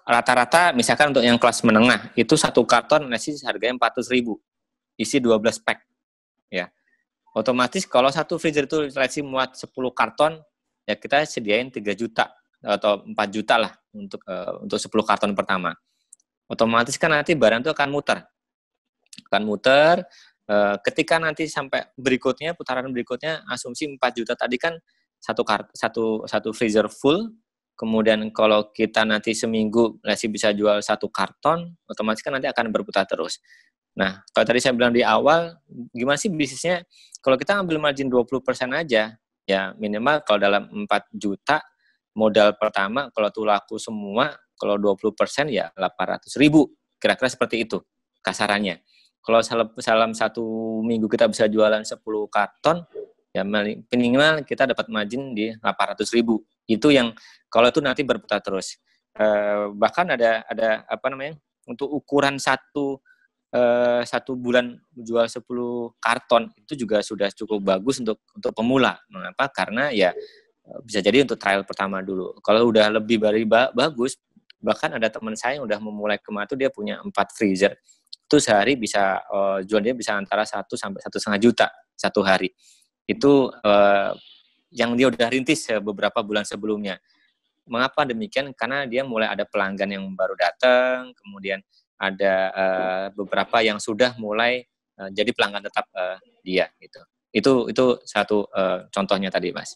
rata-rata misalkan untuk yang kelas menengah itu satu karton nasi harganya ratus ribu isi 12 pack ya otomatis kalau satu freezer itu let's muat 10 karton ya kita sediain 3 juta atau 4 juta lah untuk uh, untuk 10 karton pertama otomatis kan nanti barang itu akan muter akan muter uh, ketika nanti sampai berikutnya putaran berikutnya asumsi 4 juta tadi kan satu kart satu satu freezer full kemudian kalau kita nanti seminggu masih bisa jual satu karton otomatis kan nanti akan berputar terus Nah, kalau tadi saya bilang di awal, gimana sih bisnisnya? Kalau kita ambil margin 20% aja, ya minimal kalau dalam 4 juta, modal pertama kalau tuh laku semua, kalau 20% ya 800 ribu. Kira-kira seperti itu, kasarannya. Kalau salam, satu minggu kita bisa jualan 10 karton, ya minimal kita dapat margin di 800 ribu. Itu yang kalau itu nanti berputar terus. Eh, bahkan ada ada apa namanya untuk ukuran satu eh, satu bulan jual 10 karton itu juga sudah cukup bagus untuk untuk pemula. Mengapa? Karena ya eh, bisa jadi untuk trial pertama dulu. Kalau udah lebih dari ba bagus, bahkan ada teman saya yang udah memulai kemah itu dia punya empat freezer. Itu sehari bisa eh, jual dia bisa antara satu sampai satu setengah juta satu hari. Itu eh, yang dia udah rintis beberapa bulan sebelumnya. Mengapa demikian? Karena dia mulai ada pelanggan yang baru datang, kemudian ada uh, beberapa yang sudah mulai uh, jadi pelanggan tetap uh, dia gitu. Itu itu satu uh, contohnya tadi Mas.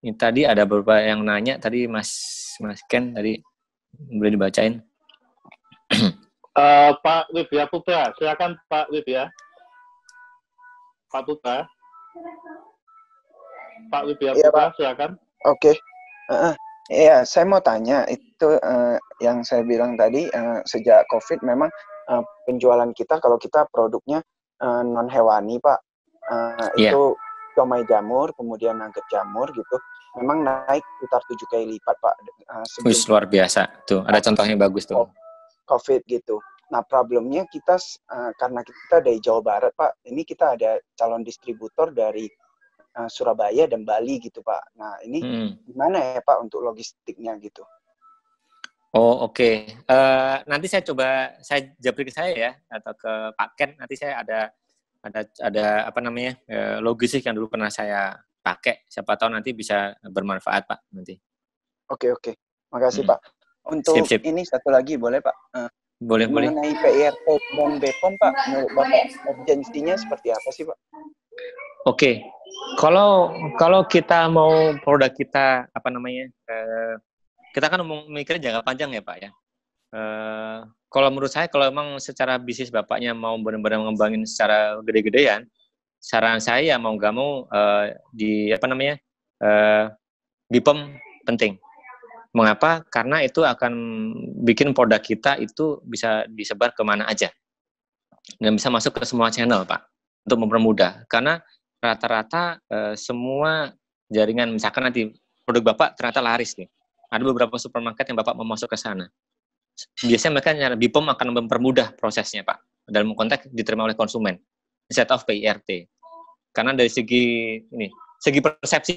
Ini tadi ada beberapa yang nanya tadi Mas Mas Ken tadi boleh dibacain. uh, Pak Wibya Putra, silakan Pak Wibya Pak Putra. Pak Wibya iya, Putra, silakan. Oke. Okay. Uh -uh. Iya, saya mau tanya itu uh, yang saya bilang tadi uh, sejak COVID memang uh, penjualan kita kalau kita produknya uh, non hewani pak uh, yeah. itu tomai jamur kemudian nugget jamur gitu memang naik sekitar tujuh kali lipat pak. Uh, Wih, luar biasa tuh ada contohnya bagus tuh. Oh, COVID gitu. Nah problemnya kita uh, karena kita dari Jawa Barat pak ini kita ada calon distributor dari Eh, Surabaya dan Bali gitu Pak. Nah ini hmm. gimana ya Pak untuk logistiknya gitu? Oh oke, okay. uh, eh, nanti saya coba saya jabri ke saya ya atau ke Pak Ken nanti saya ada ada ada apa namanya eh, logistik yang dulu pernah saya pakai. Siapa tahu nanti bisa bermanfaat Pak nanti. Oke okay, oke, okay. makasih hmm. Pak. Untuk sip, sip. ini satu lagi boleh Pak. Uh, boleh, Mengenai boleh. Mengenai PIRT dan BPOM, Pak, menurut Bapak urgensinya seperti apa sih, Pak? Oke, okay. kalau kalau kita mau produk kita apa namanya, eh, kita kan mikir jangka panjang ya, Pak ya. Eh, kalau menurut saya, kalau memang secara bisnis bapaknya mau benar-benar mengembangin secara gede-gedean, saran saya ya mau nggak mau eh, di apa namanya eh, BPOM penting Mengapa? Karena itu akan bikin produk kita itu bisa disebar kemana aja dan bisa masuk ke semua channel, Pak, untuk mempermudah. Karena rata-rata e, semua jaringan, misalkan nanti produk Bapak ternyata laris nih, ada beberapa supermarket yang Bapak mau masuk ke sana. Biasanya mereka nyari BIPOM akan mempermudah prosesnya, Pak, dalam konteks diterima oleh konsumen, Set of PIRT. Karena dari segi ini, segi persepsi,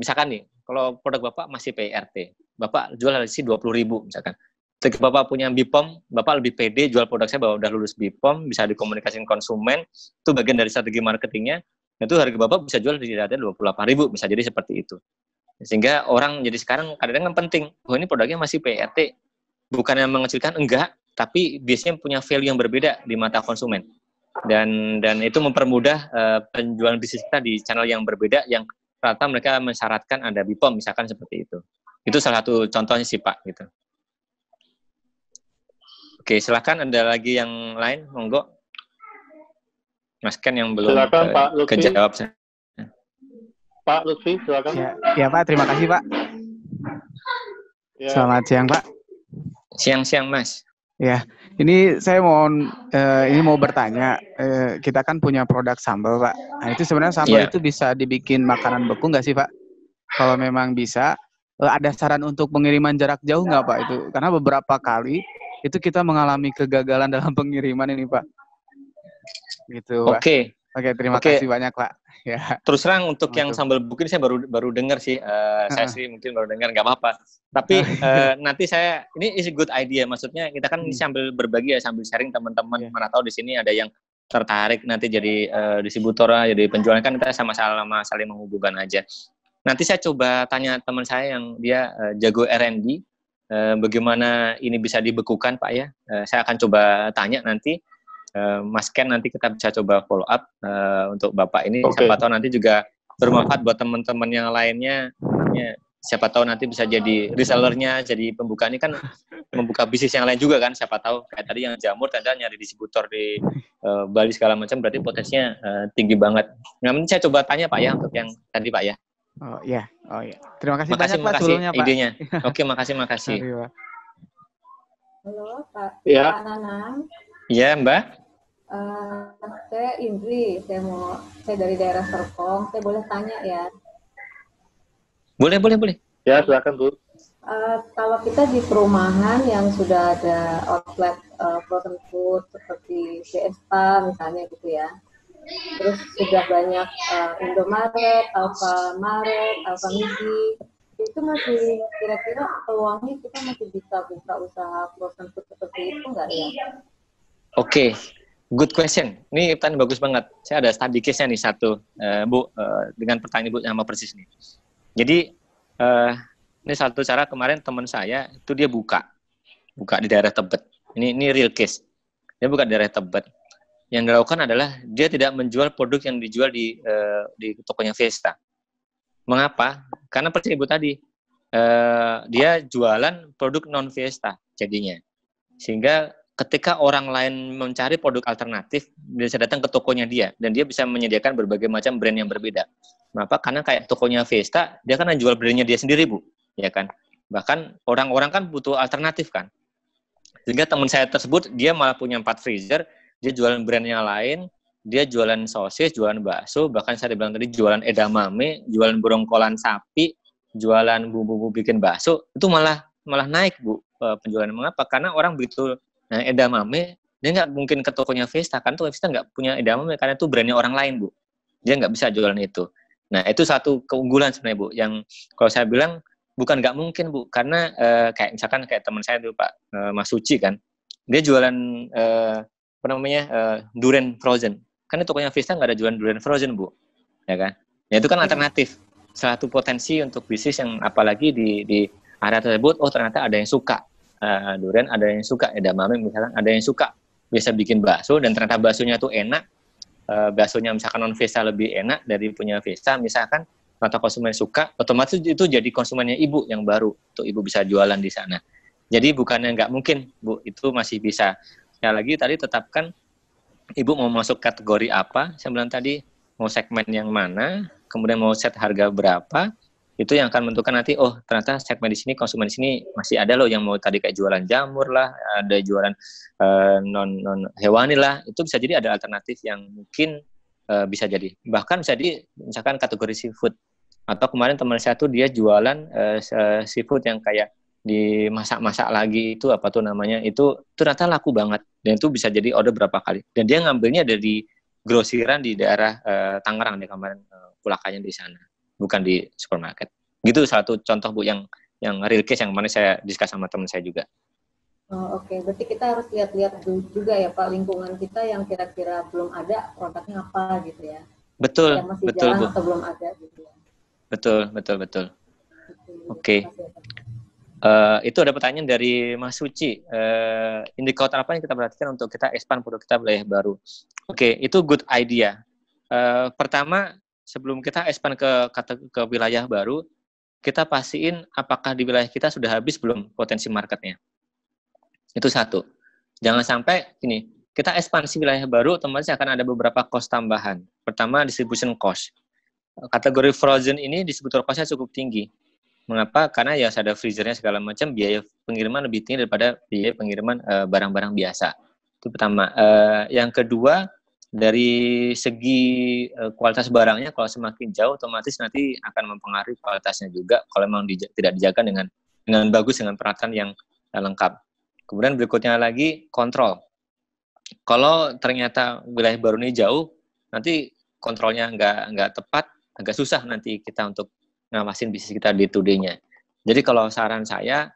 misalkan nih, kalau produk Bapak masih PRT. Bapak jual sini 20 ribu misalkan. Jadi Bapak punya BIPOM, Bapak lebih pede jual produk saya bahwa udah lulus BIPOM, bisa dikomunikasikan konsumen, itu bagian dari strategi marketingnya, itu harga Bapak bisa jual di harga 28 ribu, bisa jadi seperti itu. Sehingga orang jadi sekarang kadang-kadang yang penting, oh ini produknya masih PRT, bukan yang mengecilkan, enggak, tapi biasanya punya value yang berbeda di mata konsumen dan dan itu mempermudah uh, penjualan bisnis kita di channel yang berbeda yang rata mereka mensyaratkan ada bipom, misalkan seperti itu. Itu salah satu contohnya sih Pak gitu. Oke, silahkan ada lagi yang lain, monggo. Mas Ken yang belum silakan, ke, Pak kejawab. Pak Lutfi, silakan. Ya, ya Pak, terima kasih Pak. Ya. Selamat siang Pak. Siang-siang Mas. Ya, ini saya mau uh, eh, ini mau bertanya, uh, kita kan punya produk sambal, Pak. Nah, itu sebenarnya sambal yeah. itu bisa dibikin makanan beku nggak sih, Pak? Kalau memang bisa, uh, ada saran untuk pengiriman jarak jauh nggak, Pak? Itu karena beberapa kali itu kita mengalami kegagalan dalam pengiriman ini, Pak. Gitu. Oke. Okay. Oke, okay, terima okay. kasih banyak, Pak. Ya. Terus terang untuk Betul. yang sambal bukit saya baru baru dengar sih. Uh, saya sih mungkin baru dengar nggak apa-apa. Tapi uh, nanti saya ini is a good idea. Maksudnya kita kan hmm. sambil berbagi ya, sambil sharing teman-teman yeah. mana tahu di sini ada yang tertarik nanti jadi uh, distributor, jadi penjualan kan kita sama-sama saling menghubungkan aja. Nanti saya coba tanya teman saya yang dia uh, jago R&D, uh, bagaimana ini bisa dibekukan, Pak ya. Uh, saya akan coba tanya nanti Eh, Mas Ken nanti kita bisa coba follow up uh, untuk Bapak ini. Okay. Siapa tahu nanti juga bermanfaat buat teman-teman yang lainnya. Ya, siapa tahu nanti bisa jadi resellernya, jadi pembuka ini kan membuka bisnis yang lain juga kan. Siapa tahu kayak tadi yang jamur tadi nyari distributor di uh, Bali segala macam berarti potensinya uh, tinggi banget. Nah, saya coba tanya Pak ya untuk yang tadi Pak ya. Oh iya, oh iya. Terima kasih makasih, banyak makasih, Pak sebelumnya Pak. Oke, makasih makasih. Halo Pak. Ya. Pak Nanang. Iya Mbak. Uh, saya Indri, saya mau saya dari daerah Serpong. Saya boleh tanya ya? Boleh, boleh, boleh. Ya, silakan Bu. Uh, kalau kita di perumahan yang sudah ada outlet uh, frozen food seperti Fiesta misalnya gitu ya, terus sudah banyak uh, Indomaret, Alfamaret, Alfamidi, itu masih kira-kira peluangnya kita masih bisa buka usaha frozen food seperti itu nggak ya? Oke, Good question. Ini pertanyaan bagus banget. Saya ada study case-nya nih satu, uh, Bu, uh, dengan pertanyaan Bu sama persis nih. Jadi, uh, ini satu cara kemarin teman saya, itu dia buka. Buka di daerah Tebet. Ini, ini real case. Dia buka di daerah Tebet. Yang dilakukan adalah, dia tidak menjual produk yang dijual di, uh, di tokonya Fiesta. Mengapa? Karena percaya Ibu tadi, uh, dia jualan produk non Fiesta jadinya. Sehingga ketika orang lain mencari produk alternatif, dia bisa datang ke tokonya dia dan dia bisa menyediakan berbagai macam brand yang berbeda. Kenapa? Karena kayak tokonya Vesta, dia kan jual brandnya dia sendiri, Bu. Ya kan? Bahkan orang-orang kan butuh alternatif kan. Sehingga teman saya tersebut dia malah punya empat freezer, dia jualan brandnya lain, dia jualan sosis, jualan bakso, bahkan saya bilang tadi jualan edamame, jualan burung kolan sapi, jualan bumbu-bumbu bikin bakso, itu malah malah naik Bu eh, penjualan. Mengapa? Karena orang begitu Nah, edamame dia nggak mungkin ke tokonya Vista kan tuh Vista nggak punya edamame karena itu brandnya orang lain bu dia nggak bisa jualan itu nah itu satu keunggulan sebenarnya bu yang kalau saya bilang bukan nggak mungkin bu karena eh, kayak misalkan kayak teman saya dulu pak eh, Mas Suci kan dia jualan eh, apa namanya eh, durian frozen kan tokonya Vista nggak ada jualan durian frozen bu ya kan ya itu kan iya. alternatif satu potensi untuk bisnis yang apalagi di di area tersebut oh ternyata ada yang suka uh, durian ada yang suka edamame eh, misalkan ada yang suka bisa bikin bakso dan ternyata baksonya tuh enak uh, baksonya misalkan non Vesa lebih enak dari punya festa, misalkan atau konsumen suka otomatis itu jadi konsumennya ibu yang baru tuh ibu bisa jualan di sana jadi bukannya nggak mungkin bu itu masih bisa ya lagi tadi tetapkan ibu mau masuk kategori apa saya bilang tadi mau segmen yang mana kemudian mau set harga berapa itu yang akan menentukan nanti oh ternyata segmen di sini konsumen di sini masih ada loh yang mau tadi kayak jualan jamur lah ada jualan uh, non non hewani lah itu bisa jadi ada alternatif yang mungkin uh, bisa jadi bahkan bisa jadi misalkan kategori seafood atau kemarin teman saya tuh dia jualan uh, seafood yang kayak dimasak-masak lagi itu apa tuh namanya itu ternyata laku banget dan itu bisa jadi order berapa kali dan dia ngambilnya dari grosiran di daerah uh, Tangerang deh kemarin uh, pulakannya di sana bukan di supermarket. Gitu satu contoh Bu yang yang real case yang mana saya diskus sama teman saya juga. Oh, Oke, okay. berarti kita harus lihat-lihat juga ya Pak lingkungan kita yang kira-kira belum ada produknya apa gitu ya. Betul, yang masih betul jalan Bu. Atau belum ada gitu ya. Betul, betul, betul. Oke. Okay. Uh, eh, itu ada pertanyaan dari Mas Suci. Uh, eh, indikator apa yang kita perhatikan untuk kita expand produk kita wilayah baru? Oke, okay, itu good idea. Uh, pertama, sebelum kita expand ke ke wilayah baru, kita pastiin apakah di wilayah kita sudah habis belum potensi marketnya. Itu satu. Jangan sampai ini, kita ekspansi wilayah baru, teman-teman akan ada beberapa cost tambahan. Pertama, distribution cost. Kategori frozen ini distributor costnya cukup tinggi. Mengapa? Karena ya ada freezernya segala macam, biaya pengiriman lebih tinggi daripada biaya pengiriman eh, barang-barang e, biasa. Itu pertama. E, yang kedua, dari segi eh, kualitas barangnya kalau semakin jauh otomatis nanti akan mempengaruhi kualitasnya juga kalau memang di, tidak dijaga dengan dengan bagus dengan perhatian yang lengkap. Kemudian berikutnya lagi kontrol. Kalau ternyata wilayah baru ini jauh, nanti kontrolnya nggak nggak tepat, agak susah nanti kita untuk ngawasin bisnis kita di 2 Jadi kalau saran saya,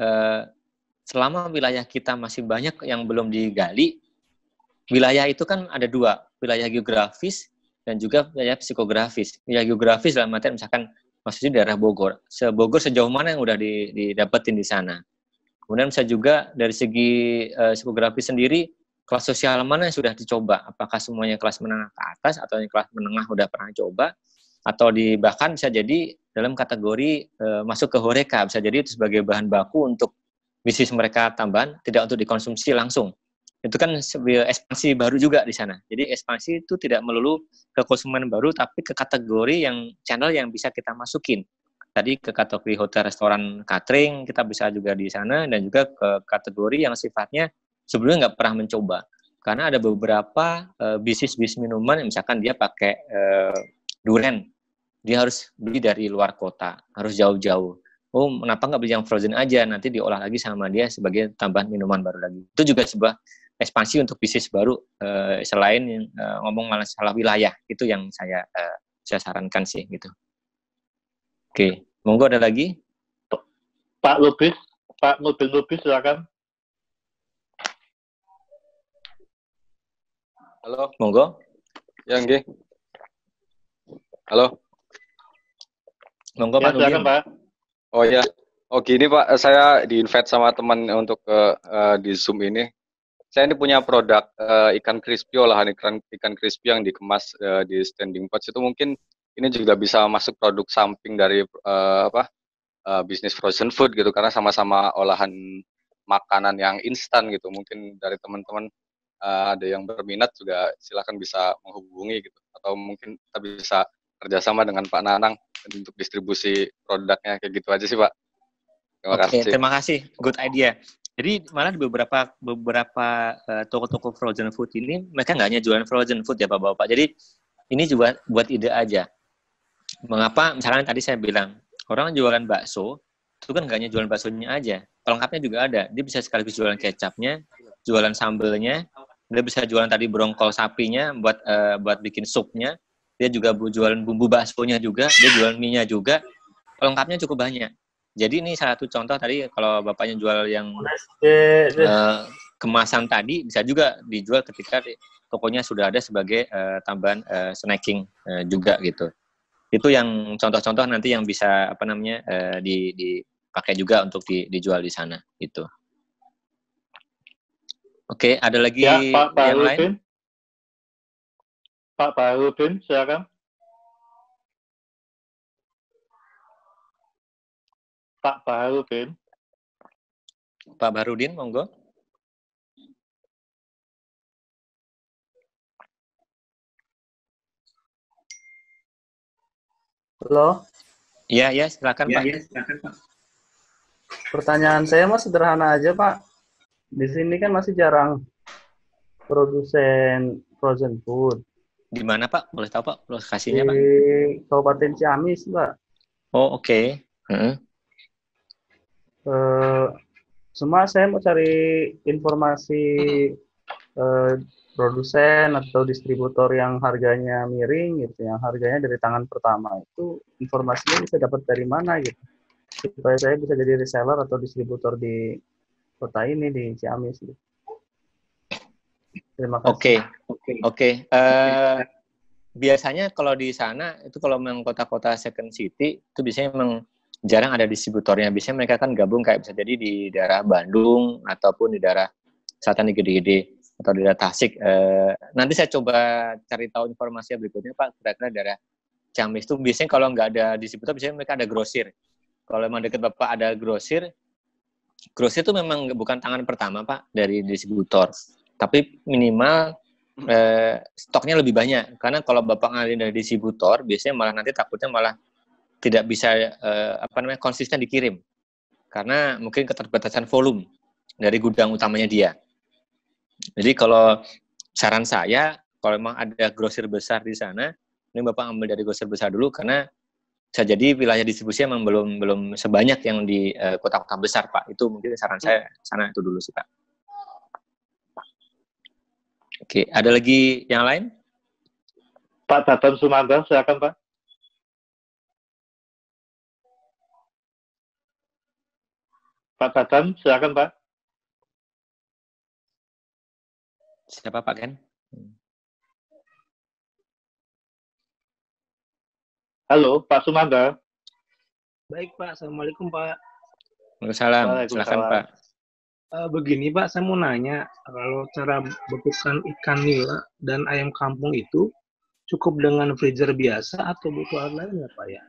eh, selama wilayah kita masih banyak yang belum digali, wilayah itu kan ada dua, wilayah geografis dan juga wilayah psikografis. Wilayah geografis dalam materi misalkan maksudnya daerah Bogor. se-Bogor sejauh mana yang udah didapetin di sana. Kemudian bisa juga dari segi uh, psikografis sendiri kelas sosial mana yang sudah dicoba? Apakah semuanya kelas menengah ke atas atau yang kelas menengah udah pernah coba? Atau di, bahkan bisa jadi dalam kategori e, masuk ke horeca bisa jadi itu sebagai bahan baku untuk bisnis mereka tambahan, tidak untuk dikonsumsi langsung itu kan ekspansi baru juga di sana. Jadi ekspansi itu tidak melulu ke konsumen baru, tapi ke kategori yang channel yang bisa kita masukin. Tadi ke kategori hotel, restoran, catering, kita bisa juga di sana, dan juga ke kategori yang sifatnya sebelumnya nggak pernah mencoba. Karena ada beberapa eh, bisnis-bisnis minuman, misalkan dia pakai uh, eh, duren, dia harus beli dari luar kota, harus jauh-jauh oh kenapa nggak beli yang frozen aja nanti diolah lagi sama dia sebagai tambahan minuman baru lagi itu juga sebuah ekspansi untuk bisnis baru uh, selain uh, ngomong salah wilayah itu yang saya uh, saya sarankan sih gitu. Oke, okay. monggo ada lagi? Pak Lubis, Pak Mobil Lubis silakan. Halo. Monggo. Ya, nggih. Halo. Monggo ya, Pak silakan, Pak. Oh ya. Oh ini Pak, saya di sama teman untuk uh, di Zoom ini saya ini punya produk uh, ikan crispy olahan ikan ikan crispy yang dikemas uh, di standing pot. itu mungkin ini juga bisa masuk produk samping dari uh, apa uh, bisnis frozen food gitu karena sama-sama olahan makanan yang instan gitu mungkin dari teman-teman uh, ada yang berminat juga silahkan bisa menghubungi gitu atau mungkin kita bisa kerjasama dengan Pak Nanang untuk distribusi produknya kayak gitu aja sih Pak. Terima Oke, kasih. terima kasih. Good idea. Jadi malah di beberapa beberapa toko eh, toko-toko frozen food ini mereka nggak hanya jualan frozen food ya pak bapak Jadi ini juga buat ide aja. Mengapa? misalnya tadi saya bilang orang jualan bakso itu kan nggak hanya jualan baksonya aja, pelengkapnya juga ada. Dia bisa sekaligus jualan kecapnya, jualan sambelnya, dia bisa jualan tadi brongkol sapinya buat uh, buat bikin supnya. Dia juga jualan bumbu baksonya juga, dia jualan minyak juga. Pelengkapnya cukup banyak. Jadi ini salah satu contoh tadi kalau bapaknya jual yang uh, kemasan tadi bisa juga dijual ketika tokonya sudah ada sebagai uh, tambahan uh, snacking uh, juga gitu. Itu yang contoh-contoh nanti yang bisa apa namanya uh, di, dipakai juga untuk di, dijual di sana gitu. Oke, ada lagi ya, Pak, Pak yang Rupin. lain? Pak Pak Rupin, silakan. Pak Baharudin. Pak barudin monggo. Halo. Ya, ya, silakan ya, Pak. Ya, silakan Pak. Pertanyaan saya mas sederhana aja Pak. Di sini kan masih jarang produsen frozen food. Di mana Pak? Boleh tahu Pak lokasinya Pak? Di Kabupaten Ciamis Pak. Oh oke. Okay. Hmm semua eh, saya mau cari informasi uh, produsen atau distributor yang harganya miring gitu, yang harganya dari tangan pertama itu informasinya bisa dapat dari mana gitu supaya saya bisa jadi reseller atau distributor di kota ini di Ciamis gitu. Terima kasih. Oke, okay. oke. Eh, biasanya kalau di sana itu kalau memang kota-kota second city itu biasanya memang jarang ada distributornya. Biasanya mereka kan gabung kayak bisa jadi di daerah Bandung ataupun di daerah selatan di gede-gede atau di daerah Tasik. E, nanti saya coba cari tahu informasi berikutnya Pak. Kira-kira daerah Ciamis itu biasanya kalau nggak ada distributor, biasanya mereka ada grosir. Kalau memang dekat Bapak ada grosir, grosir itu memang bukan tangan pertama Pak dari distributor. Tapi minimal e, stoknya lebih banyak. Karena kalau Bapak ngalir dari distributor, biasanya malah nanti takutnya malah tidak bisa uh, apa namanya konsisten dikirim karena mungkin keterbatasan volume dari gudang utamanya dia. Jadi kalau saran saya, kalau memang ada grosir besar di sana, ini Bapak ambil dari grosir besar dulu karena bisa jadi wilayah distribusi memang belum belum sebanyak yang di eh, kota-kota uh, besar, Pak. Itu mungkin saran saya sana itu dulu sih, Pak. Oke, ada lagi yang lain? Pak Tatan Sumantang, silakan Pak. Pak Badam, silakan Pak. Siapa Pak Ken? Halo, Pak Sumanda. Baik Pak, Assalamualaikum Pak. Waalaikumsalam, silakan Pak. Uh, begini Pak, saya mau nanya, kalau cara bekukan ikan nila dan ayam kampung itu cukup dengan freezer biasa atau butuh alat lain ya Pak ya?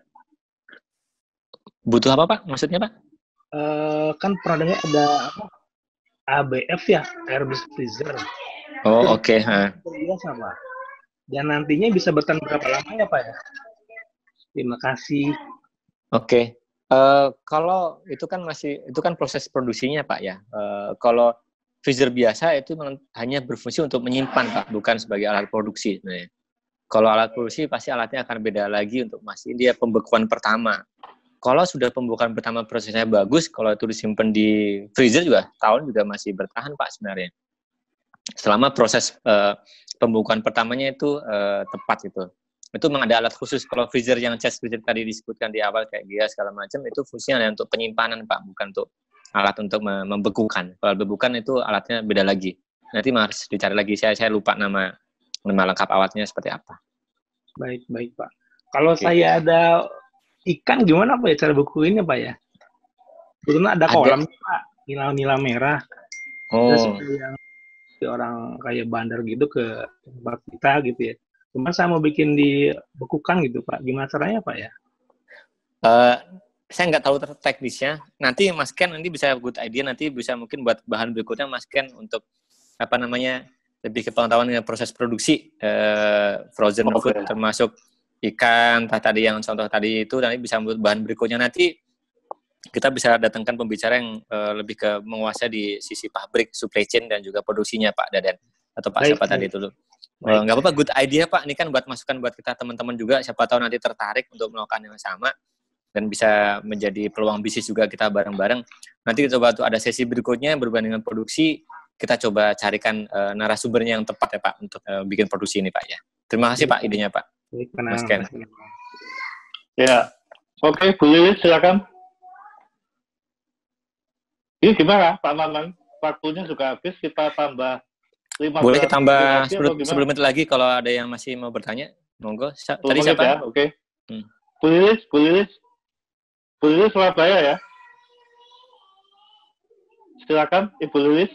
Butuh apa Pak? Maksudnya Pak? Eh, kan pernah ada ABF ya airbus freezer oh oke okay. Iya sama dan nantinya bisa bertahan berapa lama ya pak ya terima kasih oke okay. uh, eh, kalau itu kan masih itu kan proses produksinya pak ya uh, kalau freezer biasa itu hanya berfungsi untuk menyimpan pak bukan sebagai alat produksi sebenarnya kalau alat produksi pasti alatnya akan beda lagi untuk masih dia pembekuan pertama kalau sudah pembukaan pertama prosesnya bagus, kalau itu disimpan di freezer juga tahun juga masih bertahan Pak sebenarnya. Selama proses uh, pembukaan pertamanya itu uh, tepat gitu. Itu memang ada alat khusus kalau freezer yang chest freezer tadi disebutkan di awal kayak dia segala macam itu fungsinya ada untuk penyimpanan Pak, bukan untuk alat untuk membekukan. Kalau bebukan itu alatnya beda lagi. Nanti harus dicari lagi saya saya lupa nama nama lengkap alatnya seperti apa. Baik, baik Pak. Kalau okay. saya ada ikan gimana Pak ya cara bekuinnya Pak ya? Karena ada, ada. kolam Pak, nila-nila merah. Oh. seperti yang orang kayak bandar gitu ke tempat kita gitu ya. Cuma saya mau bikin di dibekukan gitu Pak. Gimana caranya Pak ya? Uh, saya nggak tahu teknisnya. Nanti Mas Ken nanti bisa good idea nanti bisa mungkin buat bahan berikutnya Mas Ken untuk apa namanya lebih ke pengetahuan proses produksi uh, frozen okay. food termasuk ikan, entah tadi yang contoh tadi itu, nanti bisa membuat bahan berikutnya nanti kita bisa datangkan pembicara yang uh, lebih ke menguasai di sisi pabrik, supply chain dan juga produksinya Pak Dadan atau Pak baik, siapa baik. tadi itu eh, Baik. Nggak apa-apa, good idea Pak. Ini kan buat masukan buat kita teman-teman juga. Siapa tahu nanti tertarik untuk melakukan yang sama dan bisa menjadi peluang bisnis juga kita bareng-bareng. Nanti kita coba tuh ada sesi berikutnya yang berhubungan dengan produksi. Kita coba carikan uh, narasumbernya yang tepat ya Pak untuk uh, bikin produksi ini Pak ya. Terima kasih Pak idenya Pak. Baik, Mas Ken. Ya, oke, Bu Lilis silakan. Ini gimana Pak Maman? Waktunya juga habis, kita tambah lima Boleh kita tambah sebelum, 10 menit lagi kalau ada yang masih mau bertanya, monggo. Sa tadi siapa? Ya, oke. Okay. Hmm. Bu Lilis, Bu Lilis. Bu Lilis Surabaya ya. Silakan Ibu Lilis.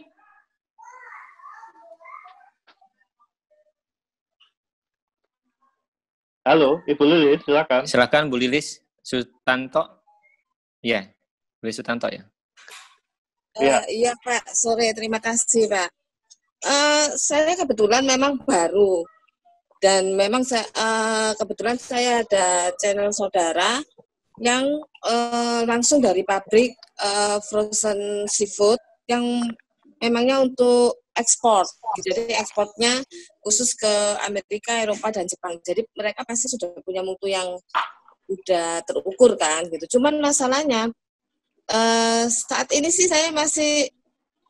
Halo, Ibu Lilis, silakan. Silakan Bu Lilis Sutanto. Iya, Bu Lilis Sutanto ya. Eh, ya. Iya, uh, ya, Pak. Sore, terima kasih, Pak. Uh, saya kebetulan memang baru dan memang saya, uh, eh, kebetulan saya ada channel saudara yang uh, langsung dari pabrik uh, frozen seafood yang memangnya untuk ekspor. Jadi ekspornya khusus ke Amerika, Eropa dan Jepang. Jadi mereka pasti sudah punya mutu yang udah terukur kan gitu. Cuman masalahnya eh, saat ini sih saya masih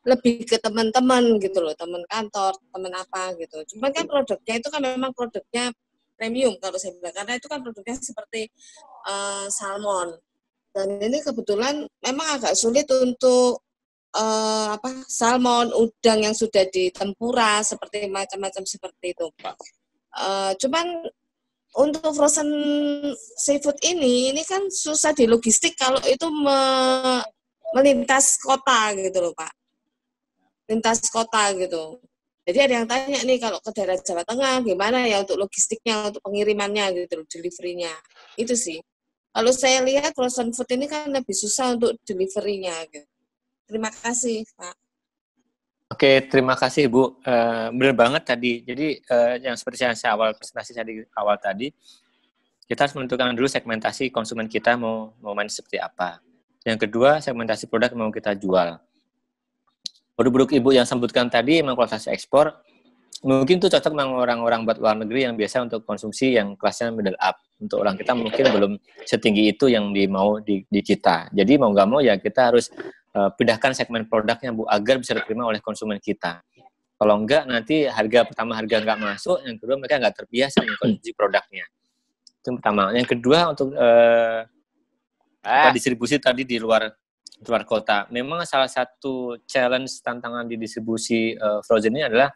lebih ke teman-teman gitu loh, teman kantor, teman apa gitu. Cuman kan produknya itu kan memang produknya premium kalau saya bilang karena itu kan produknya seperti uh, salmon dan ini kebetulan memang agak sulit untuk uh, apa salmon, udang yang sudah ditempura seperti macam-macam seperti itu. Uh, cuman untuk frozen seafood ini ini kan susah di logistik kalau itu me melintas kota gitu loh Pak. Lintas kota gitu. Jadi ada yang tanya nih kalau ke daerah Jawa Tengah gimana ya untuk logistiknya, untuk pengirimannya gitu loh, deliverynya. Itu sih. Kalau saya lihat frozen food ini kan lebih susah untuk deliverynya gitu. Terima kasih, Pak. Oke, terima kasih Bu. Uh, eh, benar banget tadi. Jadi eh, yang seperti yang saya awal presentasi saya di awal tadi, kita harus menentukan dulu segmentasi konsumen kita mau mau main seperti apa. Yang kedua, segmentasi produk yang mau kita jual. Produk-produk Ibu yang sebutkan tadi memang kualitas ekspor, mungkin itu cocok memang orang-orang buat luar negeri yang biasa untuk konsumsi yang kelasnya middle up. Untuk orang kita mungkin belum setinggi itu yang di mau di, di kita. Jadi mau nggak mau ya kita harus uh, pindahkan segmen produknya Bu agar bisa diterima oleh konsumen kita. Kalau enggak nanti harga pertama harga enggak masuk, yang kedua mereka enggak terbiasa mengkonsumsi produknya. Itu yang pertama. Yang kedua untuk uh, ah. distribusi tadi di luar luar kota. Memang salah satu challenge tantangan di distribusi uh, frozen ini adalah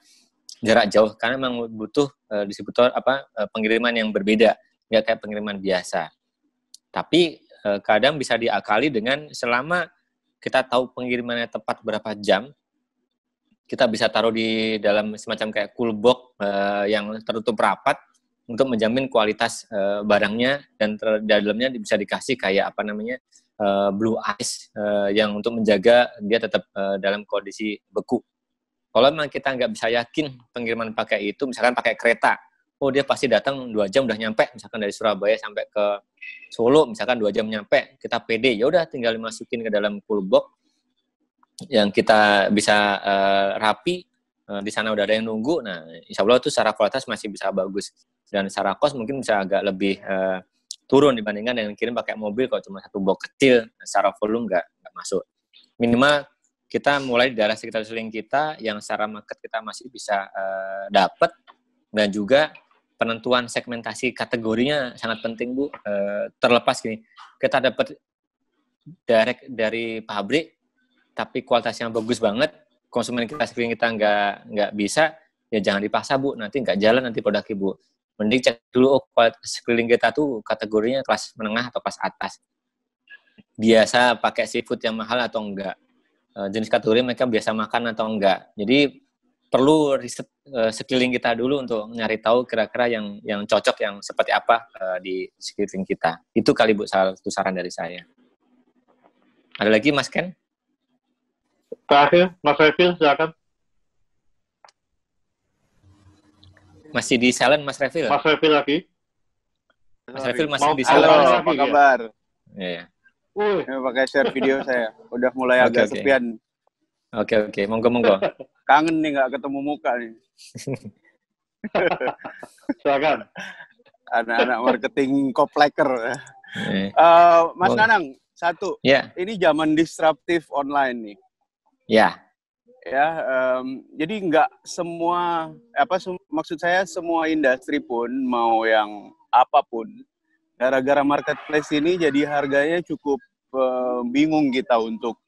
jarak jauh karena memang butuh uh, distributor apa uh, pengiriman yang berbeda, nggak kayak pengiriman biasa. Tapi uh, kadang bisa diakali dengan selama kita tahu pengirimannya tepat berapa jam, kita bisa taruh di dalam semacam kayak cool box uh, yang tertutup rapat untuk menjamin kualitas uh, barangnya dan ter- dalamnya bisa dikasih kayak apa namanya uh, blue ice uh, yang untuk menjaga dia tetap uh, dalam kondisi beku. Kalau memang kita nggak bisa yakin pengiriman pakai itu, misalkan pakai kereta, oh dia pasti datang dua jam udah nyampe, misalkan dari Surabaya sampai ke Solo misalkan dua jam nyampe kita PD ya udah tinggal dimasukin ke dalam box yang kita bisa uh, rapi uh, di sana udah ada yang nunggu nah insya Allah itu secara kualitas masih bisa bagus dan secara kos mungkin bisa agak lebih uh, turun dibandingkan dengan kirim pakai mobil kalau cuma satu box kecil secara volume nggak nggak masuk minimal kita mulai di daerah sekitar seling kita yang secara market kita masih bisa uh, dapat dan juga penentuan segmentasi kategorinya sangat penting Bu. e, terlepas gini, kita dapat direct dari pabrik tapi kualitasnya bagus banget, konsumen kita sering kita nggak nggak bisa, ya jangan dipaksa Bu, nanti nggak jalan nanti produk Ibu. Mending cek dulu oh, kualitas sekeliling kita tuh kategorinya kelas menengah atau kelas atas. Biasa pakai seafood yang mahal atau enggak. Eh, jenis kategori mereka biasa makan atau enggak. Jadi perlu riset uh, sekeliling kita dulu untuk nyari tahu kira-kira yang yang cocok yang seperti apa uh, di sekeliling kita. Itu kali Bu salah satu saran dari saya. Ada lagi Mas Ken? Terakhir, Mas Revil silakan. Masih di silent Mas Revil? Mas Revil lagi. Mas Revil masih Mau di silent. Halo, apa kabar? Iya. Ya. Uh, pakai share video saya. Udah mulai okay, agak okay. sepian Oke oke, monggo monggo. Kangen nih nggak ketemu muka nih. Silakan. Anak-anak marketing kopleker. Okay. Uh, Mas Nanang, satu. Yeah. Ini zaman disruptif online nih. Ya. Yeah. Ya, um, jadi nggak semua apa sem maksud saya semua industri pun mau yang apapun gara-gara marketplace ini jadi harganya cukup uh, bingung kita untuk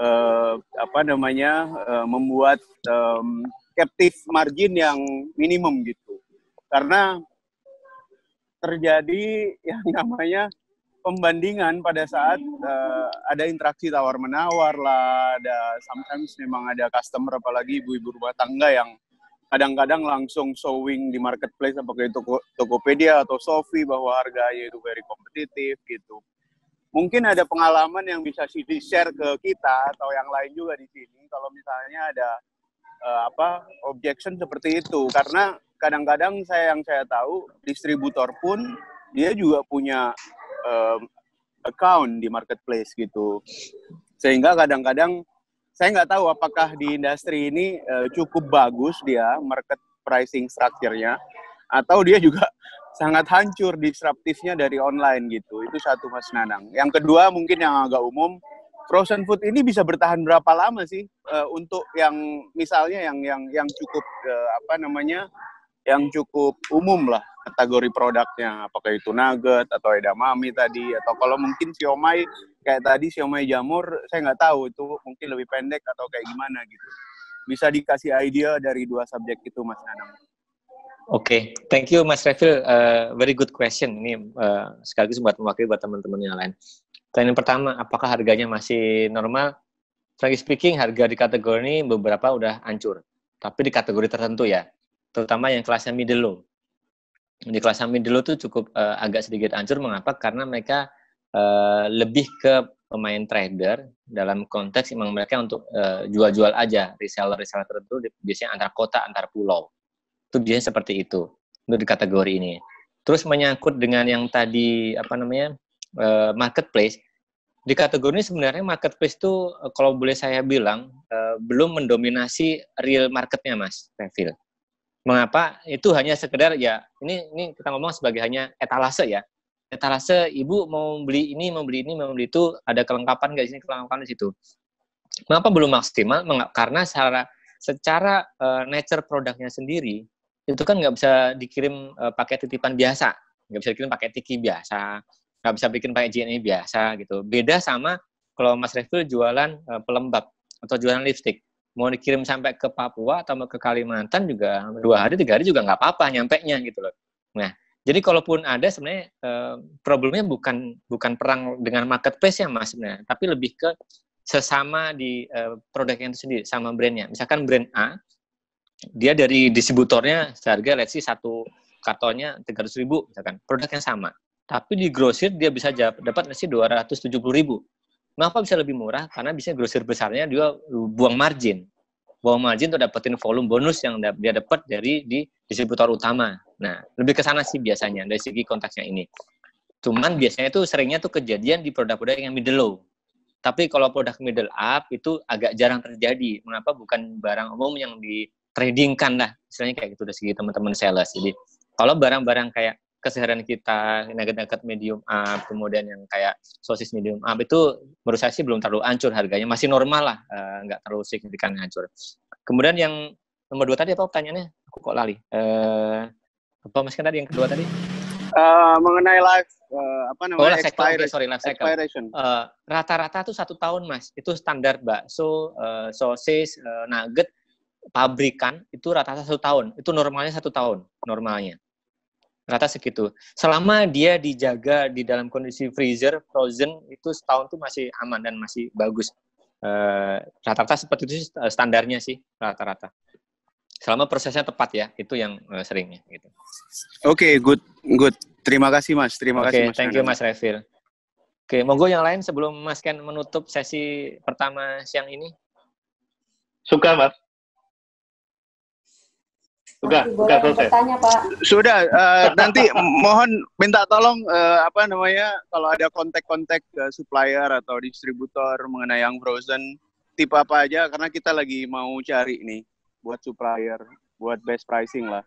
uh, apa namanya uh, membuat um, captive margin yang minimum gitu karena terjadi yang namanya pembandingan pada saat uh, ada interaksi tawar menawar lah ada sometimes memang ada customer apalagi ibu-ibu rumah tangga yang kadang-kadang langsung showing di marketplace apakah itu Tokopedia atau Shopee bahwa harga itu very kompetitif gitu mungkin ada pengalaman yang bisa di share ke kita atau yang lain juga di sini kalau misalnya ada uh, apa objection seperti itu karena kadang-kadang saya yang saya tahu distributor pun dia juga punya um, account di marketplace gitu sehingga kadang-kadang saya nggak tahu apakah di industri ini uh, cukup bagus dia market pricing structure-nya atau dia juga sangat hancur disruptifnya dari online gitu. Itu satu Mas Nanang. Yang kedua mungkin yang agak umum, frozen food ini bisa bertahan berapa lama sih uh, untuk yang misalnya yang yang yang cukup uh, apa namanya? yang cukup umum lah kategori produknya apakah itu nugget atau edamame tadi atau kalau mungkin siomay kayak tadi siomay jamur saya nggak tahu itu mungkin lebih pendek atau kayak gimana gitu bisa dikasih idea dari dua subjek itu mas Nanang Oke, okay. thank you Mas Refil. Uh, very good question. Ini uh, sekaligus buat mewakili buat teman-teman yang lain. Pertanyaan pertama, apakah harganya masih normal? Frankly speaking, harga di kategori ini beberapa udah hancur. Tapi di kategori tertentu ya, terutama yang kelasnya middle low. Di kelas middle low tuh cukup uh, agak sedikit hancur. Mengapa? Karena mereka uh, lebih ke pemain trader dalam konteks memang mereka untuk jual-jual uh, jual aja reseller-reseller tertentu biasanya antar kota, antar pulau biasanya seperti itu untuk di kategori ini. Terus menyangkut dengan yang tadi apa namanya eh, marketplace di kategori ini sebenarnya marketplace itu eh, kalau boleh saya bilang eh, belum mendominasi real marketnya mas Revil. Mengapa? Itu hanya sekedar ya ini ini kita ngomong sebagai hanya etalase ya. Etalase ibu mau beli ini, mau beli ini, mau beli itu, ada kelengkapan nggak di sini, kelengkapan di situ. Mengapa belum maksimal? Karena secara secara nature produknya sendiri itu kan nggak bisa dikirim uh, pakai titipan biasa, nggak bisa dikirim pakai tiki biasa, nggak bisa bikin pakai JNE biasa gitu. Beda sama kalau Mas Refil jualan uh, pelembab atau jualan lipstick. Mau dikirim sampai ke Papua atau ke Kalimantan juga dua hari tiga hari juga nggak apa-apa nyampe nya gitu loh. Nah, jadi kalaupun ada sebenarnya eh, problemnya bukan bukan perang dengan marketplace ya mas sebenarnya, tapi lebih ke sesama di eh, produknya itu sendiri sama brandnya. Misalkan brand A dia dari distributornya seharga let's see satu kartonnya 300 ribu misalkan produk yang sama tapi di grosir dia bisa dapat ratus tujuh 270 ribu Kenapa bisa lebih murah? Karena bisa grosir besarnya dia buang margin. Buang margin untuk dapetin volume bonus yang dia dapat dari di distributor utama. Nah, lebih ke sana sih biasanya dari segi konteksnya ini. Cuman biasanya itu seringnya tuh kejadian di produk-produk yang middle low. Tapi kalau produk middle up itu agak jarang terjadi. Mengapa? Bukan barang umum yang di trading kan lah misalnya kayak gitu dari segi teman-teman sales jadi kalau barang-barang kayak keseharian kita nugget-nugget medium up kemudian yang kayak sosis medium up itu menurut saya sih belum terlalu hancur harganya masih normal lah eh, nggak uh, terlalu signifikan hancur kemudian yang nomor dua tadi apa pertanyaannya aku kok lali uh, apa maskan tadi yang kedua tadi uh, mengenai life uh, apa namanya oh, life cycle, Okay, sorry, life cycle. expiration. rata-rata tuh satu tahun mas itu standar bakso uh, sosis uh, nugget pabrikan itu rata-rata satu tahun. Itu normalnya satu tahun normalnya. Rata segitu. Selama dia dijaga di dalam kondisi freezer, frozen itu setahun tuh masih aman dan masih bagus. Eh, rata-rata seperti itu eh, standarnya sih rata-rata. Selama prosesnya tepat ya, itu yang eh, seringnya. Gitu. Oke, okay, good, good. Terima kasih mas. Terima okay, kasih mas. Thank you mas Refil. Oke, monggo yang lain sebelum Mas Ken menutup sesi pertama siang ini. Suka, Mas. Sudah, sudah selesai. Bertanya, Pak. Sudah, uh, nanti mohon minta tolong uh, apa namanya kalau ada kontak-kontak ke supplier atau distributor mengenai yang frozen tipe apa aja karena kita lagi mau cari nih buat supplier, buat best pricing lah.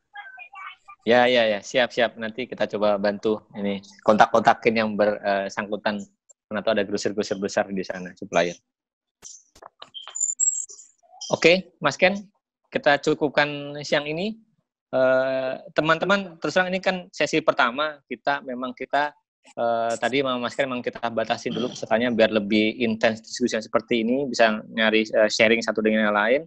Ya, ya, ya, siap, siap. Nanti kita coba bantu ini kontak-kontakin yang bersangkutan eh, karena tuh ada grosir-grosir besar di sana supplier. Oke, okay, Mas Ken, kita cukupkan siang ini. Eh, teman-teman, uh, terus ini kan sesi pertama kita memang kita uh, tadi Mas Karen memang kita batasi dulu pesertanya biar lebih intens diskusi yang seperti ini bisa nyari uh, sharing satu dengan yang lain.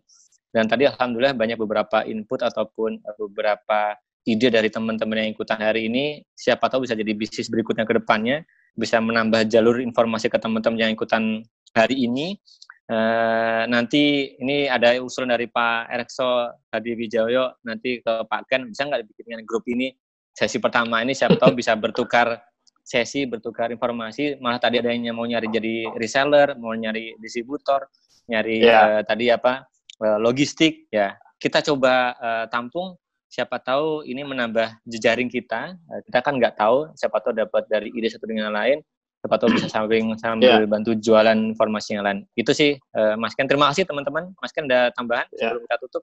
Dan tadi alhamdulillah banyak beberapa input ataupun beberapa ide dari teman-teman yang ikutan hari ini. Siapa tahu bisa jadi bisnis berikutnya ke depannya, bisa menambah jalur informasi ke teman-teman yang ikutan hari ini Eh, nanti ini ada usulan dari Pak Erekso Hadi Wijoyo nanti ke Pak Ken bisa nggak bikin grup ini sesi pertama ini siapa tahu bisa bertukar sesi bertukar informasi malah tadi ada yang mau nyari jadi reseller mau nyari distributor nyari yeah. Iya. uh, tadi apa eh, logistik ya kita coba uh, tampung siapa tahu ini menambah jejaring kita uh, kita kan nggak tahu siapa tahu dapat dari ide satu dengan lain siapa tahu bisa samping sambil yeah. bantu jualan formasi yang lain. Itu sih uh, Mas Ken. Terima kasih teman-teman. Mas Ken ada tambahan yeah. sebelum kita tutup?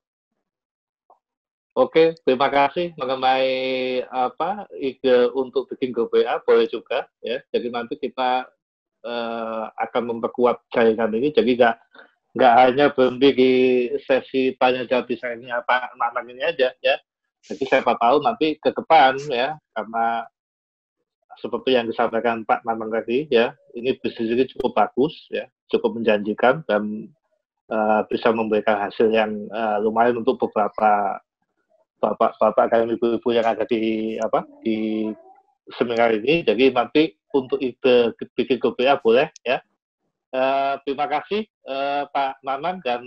Oke, terima kasih mengenai apa ide untuk bikin GBA boleh juga ya. Jadi nanti kita uh, akan memperkuat jaringan ini. Jadi nggak nggak hanya berhenti di sesi tanya jawab bisa ini apa anak aja ya. Jadi siapa tahu nanti ke depan ya karena seperti yang disampaikan Pak Mamang tadi ya, ini bisnis ini cukup bagus ya, cukup menjanjikan dan uh, bisa memberikan hasil yang uh, lumayan untuk beberapa bapak-bapak kalian ibu-ibu yang ada di apa di seminar ini. Jadi nanti untuk ide bikin GBA boleh ya. Uh, terima kasih uh, Pak Mamang dan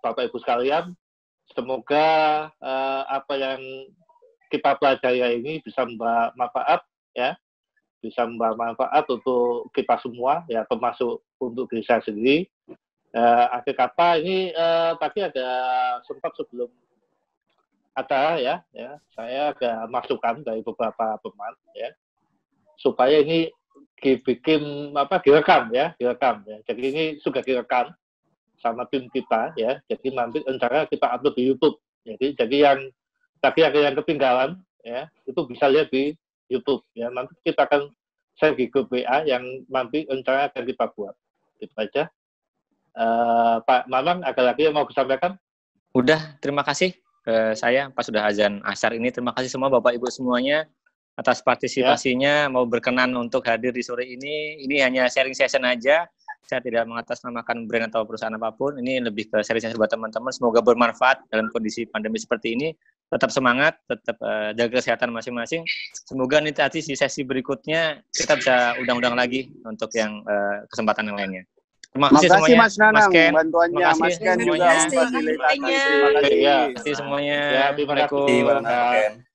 Bapak Ibu sekalian. Semoga uh, apa yang kita pelajari ini bisa membawa manfaat ya bisa bermanfaat untuk kita semua ya termasuk untuk diri saya sendiri eh, akhir kata ini eh, tadi ada sempat sebelum ada ya ya saya ada masukan dari beberapa teman ya supaya ini dibikin apa direkam ya direkam ya jadi ini sudah direkam sama tim kita ya jadi nanti rencana kita upload di YouTube jadi jadi yang tadi ada yang ketinggalan ya itu bisa lihat di YouTube ya nanti kita akan share di grup WA yang nanti rencana akan kita buat itu aja uh, Pak Mamang ada lagi yang mau disampaikan udah terima kasih ke eh, saya Pak sudah azan asar ini terima kasih semua Bapak Ibu semuanya atas partisipasinya ya. mau berkenan untuk hadir di sore ini ini hanya sharing session aja saya tidak mengatasnamakan brand atau perusahaan apapun. Ini lebih ke sharing buat teman-teman. Semoga bermanfaat dalam kondisi pandemi seperti ini tetap semangat, tetap uh, jaga kesehatan masing-masing. Semoga nih nanti di sesi berikutnya kita bisa undang-undang lagi untuk yang uh, kesempatan yang lainnya. Terima kasih, Makasih semuanya. Mas Nanang, Mas Ken. bantuannya. Makasih Mas Ken juga. Iya, terima kasih semuanya. Terima kasih semuanya. Ya, Assalamualaikum.